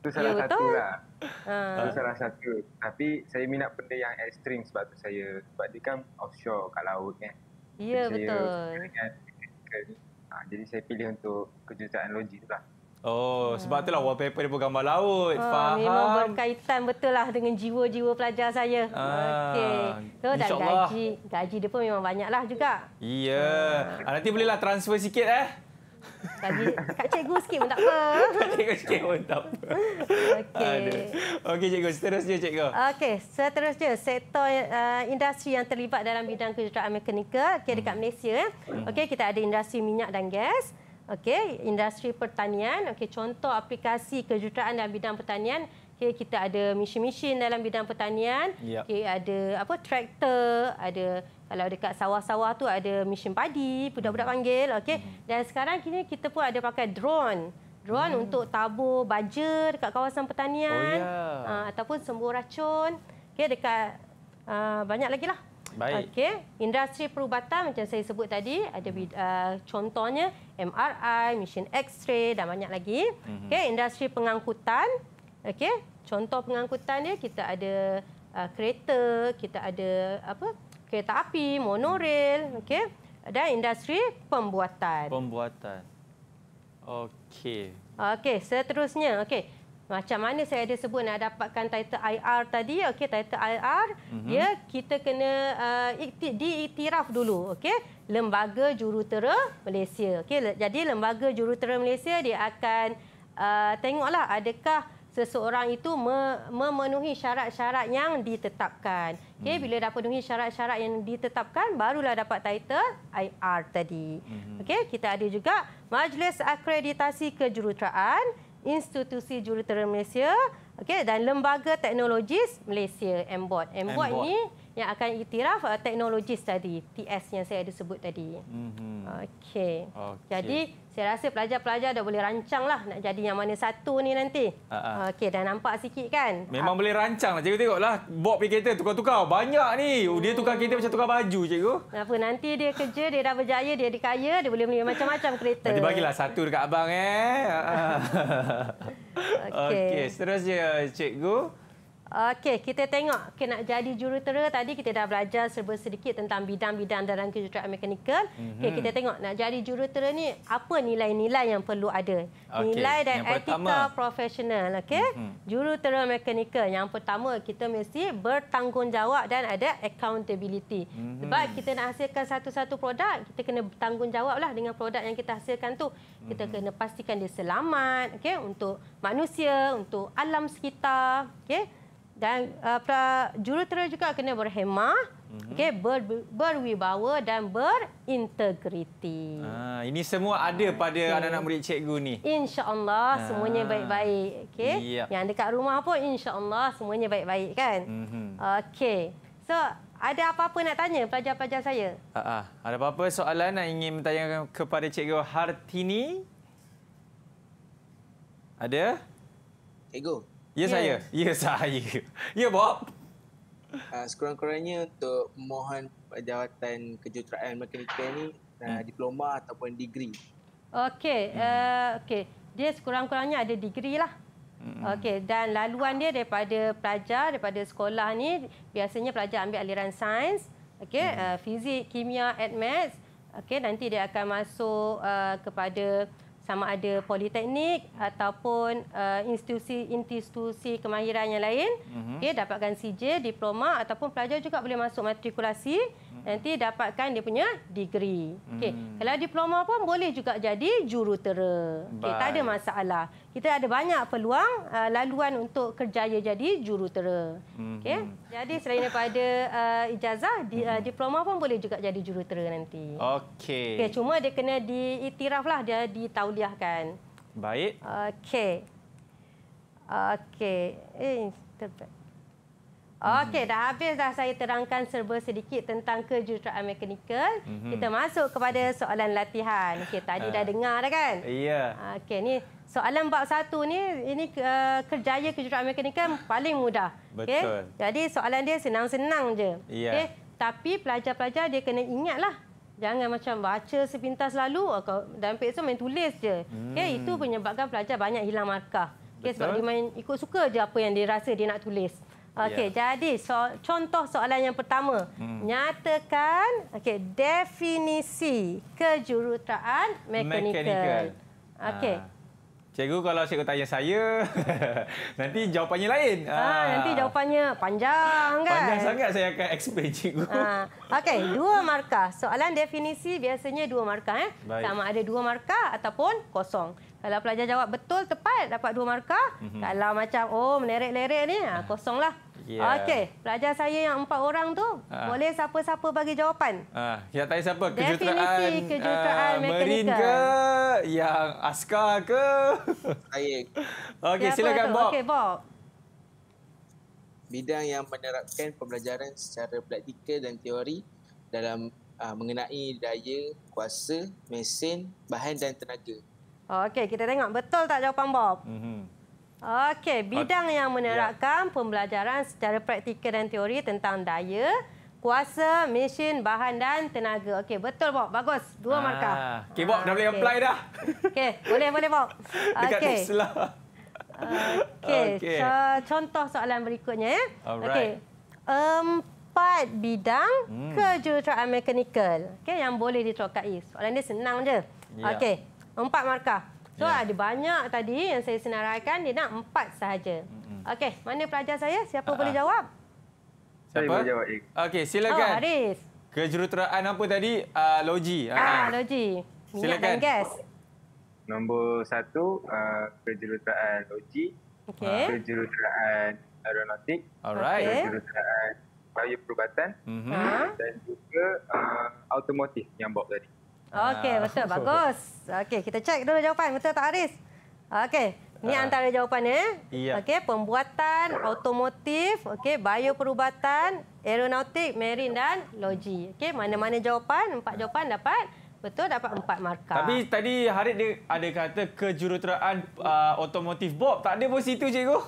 itu salah ya, satu lah. Ha. Itu uh. salah satu. Tapi saya minat benda yang extreme sebab tu saya. Sebab dia kan offshore kat laut kan. Ya yeah, betul. Dengan Ha, jadi saya pilih untuk kejutan logik tu lah. Oh, hmm. sebab itulah wallpaper dia pun gambar laut. Oh, Faham. Memang berkaitan betul lah dengan jiwa-jiwa pelajar saya. Ah, Okey. So, dan gaji, gaji dia pun memang banyak lah juga. Ya. Yeah. Hmm. Ah. Nanti bolehlah transfer sikit eh. Tadi kat cikgu sikit pun tak apa. (laughs) Kat cikgu sikit pun tak apa. Okey. Okey cikgu, seterusnya cikgu. Okey, seterusnya sektor uh, industri yang terlibat dalam bidang kejuruteraan mekanikal okay, dekat hmm. Malaysia. Eh. Hmm. Okey, kita ada industri minyak dan gas. Okey, industri pertanian. Okey, contoh aplikasi kejuruteraan dalam bidang pertanian. Okay, kita ada mesin-mesin dalam bidang pertanian. Yep. Okay, ada apa traktor, ada kalau dekat sawah-sawah tu ada mesin padi, budak-budak mm-hmm. panggil. Okay. Mm. Mm-hmm. Dan sekarang kini kita pun ada pakai drone. Drone mm. untuk tabur baja dekat kawasan pertanian. Oh, yeah. Ha, uh, ataupun sembur racun. Okay, dekat uh, banyak lagi lah. Baik. Okay. Industri perubatan macam saya sebut tadi, ada uh, contohnya MRI, mesin X-ray dan banyak lagi. Mm -hmm. okay. Industri pengangkutan, Okey, contoh pengangkutan dia kita ada uh, kereta, kita ada apa? kereta api, monorail, okey. ada industri pembuatan. Pembuatan. Okey. Okey, seterusnya. Okey. Macam mana saya ada sebut nak dapatkan title IR tadi? Okey, title IR, mm-hmm. ya, kita kena uh, diiktiraf dulu, okey. Lembaga Jurutera Malaysia. Okey, jadi Lembaga Jurutera Malaysia dia akan uh, tengoklah adakah seseorang itu memenuhi syarat-syarat yang ditetapkan. Okey, hmm. bila dah penuhi syarat-syarat yang ditetapkan barulah dapat title IR tadi. Hmm. Okey, kita ada juga Majlis Akreditasi Kejuruteraan, Institusi Jurutera Malaysia, okey dan Lembaga Teknologis Malaysia, MBOT. MBOT ini yang akan iktiraf uh, teknologis tadi TS yang saya ada sebut tadi. Mm-hmm. Okey. Okay. Jadi saya rasa pelajar-pelajar dah boleh rancang lah nak jadi yang mana satu ni nanti. Uh-huh. Okey, dah nampak sikit kan? Memang uh. boleh rancang lah. Cikgu tengoklah. Bob pergi kereta tukar-tukar. Banyak ni. Hmm. Dia tukar kereta macam tukar baju, cikgu. Apa, nanti dia kerja, dia dah berjaya, dia dikaya, dia boleh beli macam-macam kereta. Nanti bagilah satu dekat abang. eh. (laughs) (laughs) Okey, okay, seterusnya cikgu. Okey, kita tengok okay, nak jadi jurutera tadi kita dah belajar serba sedikit tentang bidang-bidang dalam kejuruteraan mekanikal. Mhm. Okey, kita tengok nak jadi jurutera ni apa nilai-nilai yang perlu ada. Okay. Nilai dan yang etika pertama. profesional, okey. Mhm. Jurutera mekanikal yang pertama kita mesti bertanggungjawab dan ada accountability. Mhm. Sebab kita nak hasilkan satu-satu produk, kita kena bertanggungjawablah dengan produk yang kita hasilkan tu. Kita kena pastikan dia selamat, okey, untuk manusia, untuk alam sekitar, okey dan uh, jurutera juga kena berhemah mhm. okey ber, berwibawa dan berintegriti. Ah, ini semua ada ah, pada okay. anak-anak murid cikgu ni. Insya-Allah ah. semuanya baik-baik okey. Yep. Yang dekat rumah pun insya-Allah semuanya baik-baik kan? Mm-hmm. Okey. So ada apa-apa nak tanya pelajar-pelajar saya? Ah, ah. ada apa-apa soalan nak ingin bertanya kepada cikgu Hartini? Ada? Cikgu. Ya yeah. saya. Ya saya. Ya Bob. Uh, sekurang-kurangnya untuk mohon jawatan kejuruteraan mekanikal ni ah, hmm. uh, diploma ataupun degree. Okey, hmm. uh, okey. Dia sekurang-kurangnya ada degree lah. Hmm. Okey dan laluan dia daripada pelajar daripada sekolah ni biasanya pelajar ambil aliran sains okey uh, fizik kimia maths. okey nanti dia akan masuk uh, kepada sama ada politeknik ataupun institusi-institusi uh, kemahiran yang lain mm-hmm. okey dapatkan CJ diploma ataupun pelajar juga boleh masuk matrikulasi mm-hmm. nanti dapatkan dia punya degree okey hmm. kalau diploma pun boleh juga jadi jurutera okey tak ada masalah kita ada banyak peluang uh, laluan untuk kerjaya jadi jurutera. Mhm. okay? Jadi selain daripada uh, ijazah di, uh, mhm. diploma pun boleh juga jadi jurutera nanti. Okey. Okay. cuma dia kena diiktiraflah, dia ditauliahkan. Baik. Okey. Okey. Eh, terbaik. Okey, dah habis dah saya terangkan serba sedikit tentang kejuruteraan mekanikal. Mm -hmm. Kita masuk kepada soalan latihan. Okey, tadi uh. dah dengar dah kan? Iya. Yeah. Okey, ni soalan bab satu ni, ini uh, kerjaya kejuruteraan mekanikal paling mudah. Betul. Okay? Jadi soalan dia senang-senang je. Iya. Yeah. Okay? Tapi pelajar-pelajar dia kena ingatlah. Jangan macam baca sepintas lalu atau ah, dan peksa main tulis je. Mm. Okay? Itu menyebabkan pelajar banyak hilang markah. Okay? Sebab dia main ikut suka je apa yang dia rasa dia nak tulis. Okey, yeah. jadi so, contoh soalan yang pertama. Hmm. Nyatakan okey, definisi kejuruteraan mekanikal. Okey. Ah. Cikgu kalau cikgu tanya saya, (laughs) nanti jawapannya lain. Ha, ha. Nanti ah. jawapannya panjang kan? Panjang sangat saya akan explain cikgu. Ha. Okey, dua markah. Soalan definisi biasanya dua markah. Eh? Sama ada dua markah ataupun kosong. Kalau pelajar jawab betul, tepat, dapat dua markah. Mm -hmm. Kalau macam, oh menerik-lerik ni, kosonglah. Yeah. Okey, pelajar saya yang empat orang tu ha. boleh siapa-siapa bagi jawapan. Ha. Yang tanya siapa? Kejutaan, Definisi kejutaan uh, Marine ke? Yang askar ke? Saya. Okey, silakan Bob. Okey, Bob. Bidang yang menerapkan pembelajaran secara praktikal dan teori dalam uh, mengenai daya, kuasa, mesin, bahan dan tenaga. Okey, kita tengok betul tak jawapan Bob? Mm -hmm. Okey, bidang yang menerapkan ya. pembelajaran secara praktikal dan teori tentang daya, kuasa, mesin, bahan dan tenaga. Okey, betul Bob. Bagus. Dua ah. markah. Okey, Bob. Ah, dah okay. boleh apply dah. Okey, boleh, boleh Bob. Okey. (laughs) Dekat Okey, okay. so, contoh soalan berikutnya. Ya. Okey, empat bidang hmm. kejuruteraan mekanikal okay, yang boleh diterokai. Soalan ini senang saja. Ya. Okey, empat markah. So yeah. ada banyak tadi yang saya senaraikan dia nak empat sahaja. Mm-hmm. Okey, mana pelajar saya? Siapa uh-huh. boleh jawab? Saya boleh jawab. Okey, silakan. Oh, Haris. Kejuruteraan apa tadi? Uh, logi. Ah, uh-huh. logi. Minyak silakan. dan gas. Nombor satu, uh, kejuruteraan logi. Okey. uh Kejuruteraan aeronautik. Alright. Okay. Kejuruteraan bio perubatan. Uh-huh. Dan juga uh, automotif yang Bob tadi. Okey, ah. betul. (laughs) Bagus. Okey, kita cek dulu jawapan. Betul tak, Aris? Okey. Ini ah. antara jawapannya. Ya. Okey, pembuatan, otomotif, okey, bioperubatan, aeronautik, marine dan logi. Okey, mana-mana jawapan, empat jawapan dapat betul dapat empat markah. Tapi tadi Harid dia ada kata kejuruteraan uh, otomotif Bob, tak ada pun situ cikgu.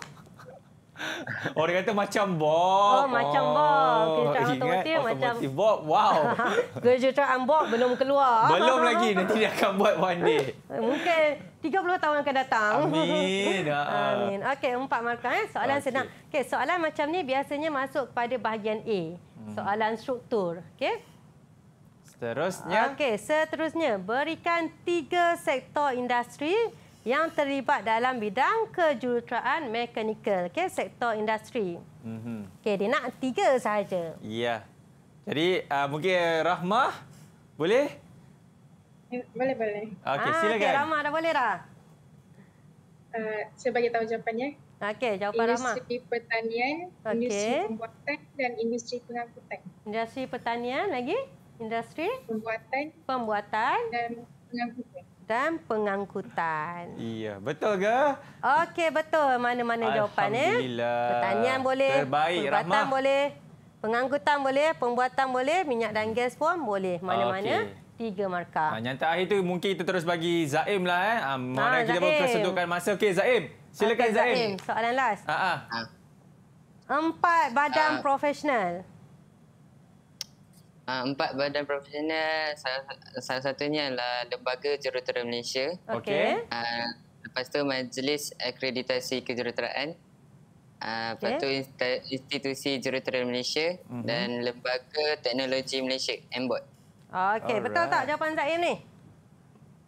(laughs) Orang kata macam Bob. Oh, oh. macam Bob. Oh. Kita tak otomotif macam. Bob, wow. (laughs) Kerja cakap Bob belum keluar. Belum (laughs) lagi. Nanti dia akan buat one day. Mungkin 30 tahun akan datang. Amin. Ah. Amin. Okey, empat markah. Eh. Soalan okay. senang. Okey, soalan macam ni biasanya masuk pada bahagian A. Hmm. Soalan struktur. Okey. Seterusnya. Okey, seterusnya. Berikan tiga sektor industri yang terlibat dalam bidang kejuruteraan mekanikal, okay, sektor industri. Mm-hmm. Okay, dia nak tiga sahaja. Ya. Yeah. Jadi, uh, ah, mungkin Rahmah boleh? Ya, boleh, boleh. Okay, ah, silakan. Okay, Rahmah dah boleh dah? Uh, saya bagi tahu jawapannya. Okay, jawapan Rahmah. Industri pertanian, okay. industri pembuatan dan industri pengangkutan. Industri pertanian lagi? Industri? Pembuatan. Pembuatan. Dan pengangkutan jabatan pengangkutan. Iya, betul ke? Okey, betul. Mana-mana jawapan ya? Alhamdulillah. Pertanian boleh. Terbaik, Rahmah. boleh. Pengangkutan boleh, pembuatan boleh, minyak dan gas pun boleh. Mana-mana. Tiga markah. Ha, yang terakhir tu mungkin itu terus bagi Zaim lah. Eh. Ha, ah, ah, mana ha, kita mahu kesentukan masa. Okey, Zaim. Silakan okay, Zaim. Zaim. Soalan last. Ha, ha. Empat badan ha. profesional. Ah, empat badan profesional salah, salah satunya adalah Lembaga Jurutera Malaysia. Okey. Ah, lepas tu Majlis Akreditasi Kejuruteraan. Uh, Lepas tu Institusi Jurutera Malaysia mm-hmm. dan Lembaga Teknologi Malaysia, MBOT. Okey, betul tak jawapan saya ni?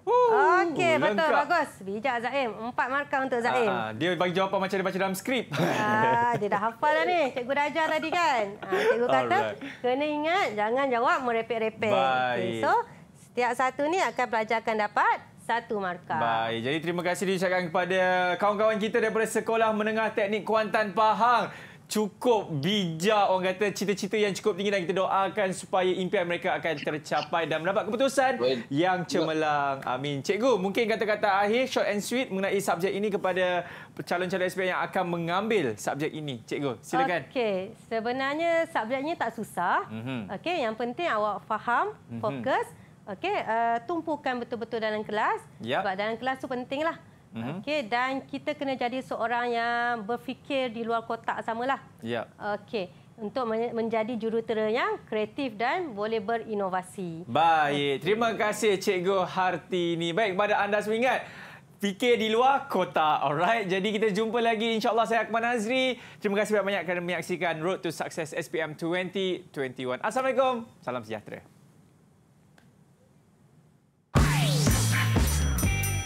Okey, oh, betul. Lengkap. Bagus. Bijak Zaim. Empat markah untuk ah, Zaim. Uh, dia bagi jawapan macam dia baca dalam skrip. Uh, dia dah hafal dah ni. Cikgu dah ajar tadi kan. Uh, cikgu kata, Alright. kena ingat jangan jawab merepek-repek. Okay, so, setiap satu ni akan pelajar akan dapat satu markah. Baik. Jadi terima kasih diucapkan kepada kawan-kawan kita daripada Sekolah Menengah Teknik Kuantan Pahang cukup bijak orang kata cita-cita yang cukup tinggi dan kita doakan supaya impian mereka akan tercapai dan mendapat keputusan Baik. yang cemerlang. Amin. Cikgu, mungkin kata-kata akhir short and sweet mengenai subjek ini kepada calon-calon SPM yang akan mengambil subjek ini. Cikgu, silakan. Okey, sebenarnya subjeknya tak susah. Mm -hmm. Okey, yang penting awak faham, mhm. fokus. Mm -hmm. Okey, uh, tumpukan betul-betul dalam kelas. Yep. Sebab dalam kelas tu pentinglah. -hmm. Okey dan kita kena jadi seorang yang berfikir di luar kotak samalah. Ya. Yeah. Okey untuk menjadi jurutera yang kreatif dan boleh berinovasi. Baik, terima kasih Cikgu Hartini. Baik, kepada anda semua ingat, fikir di luar kota. Alright, jadi kita jumpa lagi. InsyaAllah saya Akman Azri. Terima kasih banyak-banyak kerana menyaksikan Road to Success SPM 2021. Assalamualaikum, salam sejahtera.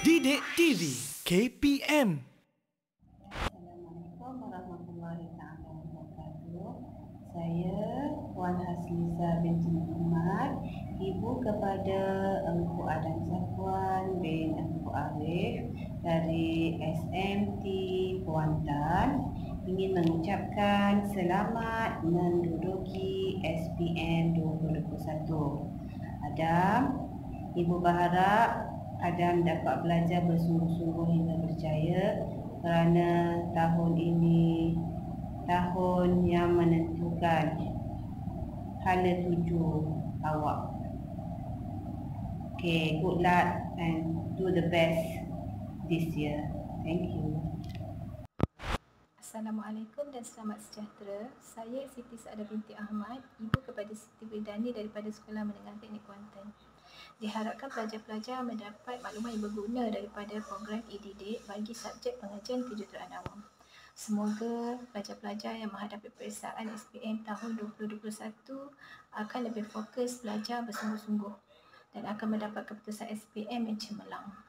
Didik TV. KPM. Assalamualaikum warahmatullahi taala wabarakatuh. Saya Wan Hasliza binti Umar, ibu kepada Engku Adan Zakwan bin Engku Arif dari SMT Kuantan ingin mengucapkan selamat menduduki SPM 2021. Adam, ibu berharap Adam dapat belajar bersungguh-sungguh hingga berjaya kerana tahun ini tahun yang menentukan hala tuju awak. Okay, good luck and do the best this year. Thank you. Assalamualaikum dan selamat sejahtera. Saya Siti Saada binti Ahmad, ibu kepada Siti Wildani daripada Sekolah Menengah Teknik Kuantan. Diharapkan pelajar-pelajar mendapat maklumat yang berguna daripada program e bagi subjek pengajian kejuruteraan awam. Semoga pelajar-pelajar yang menghadapi periksaan SPM tahun 2021 akan lebih fokus belajar bersungguh-sungguh dan akan mendapat keputusan SPM yang cemerlang.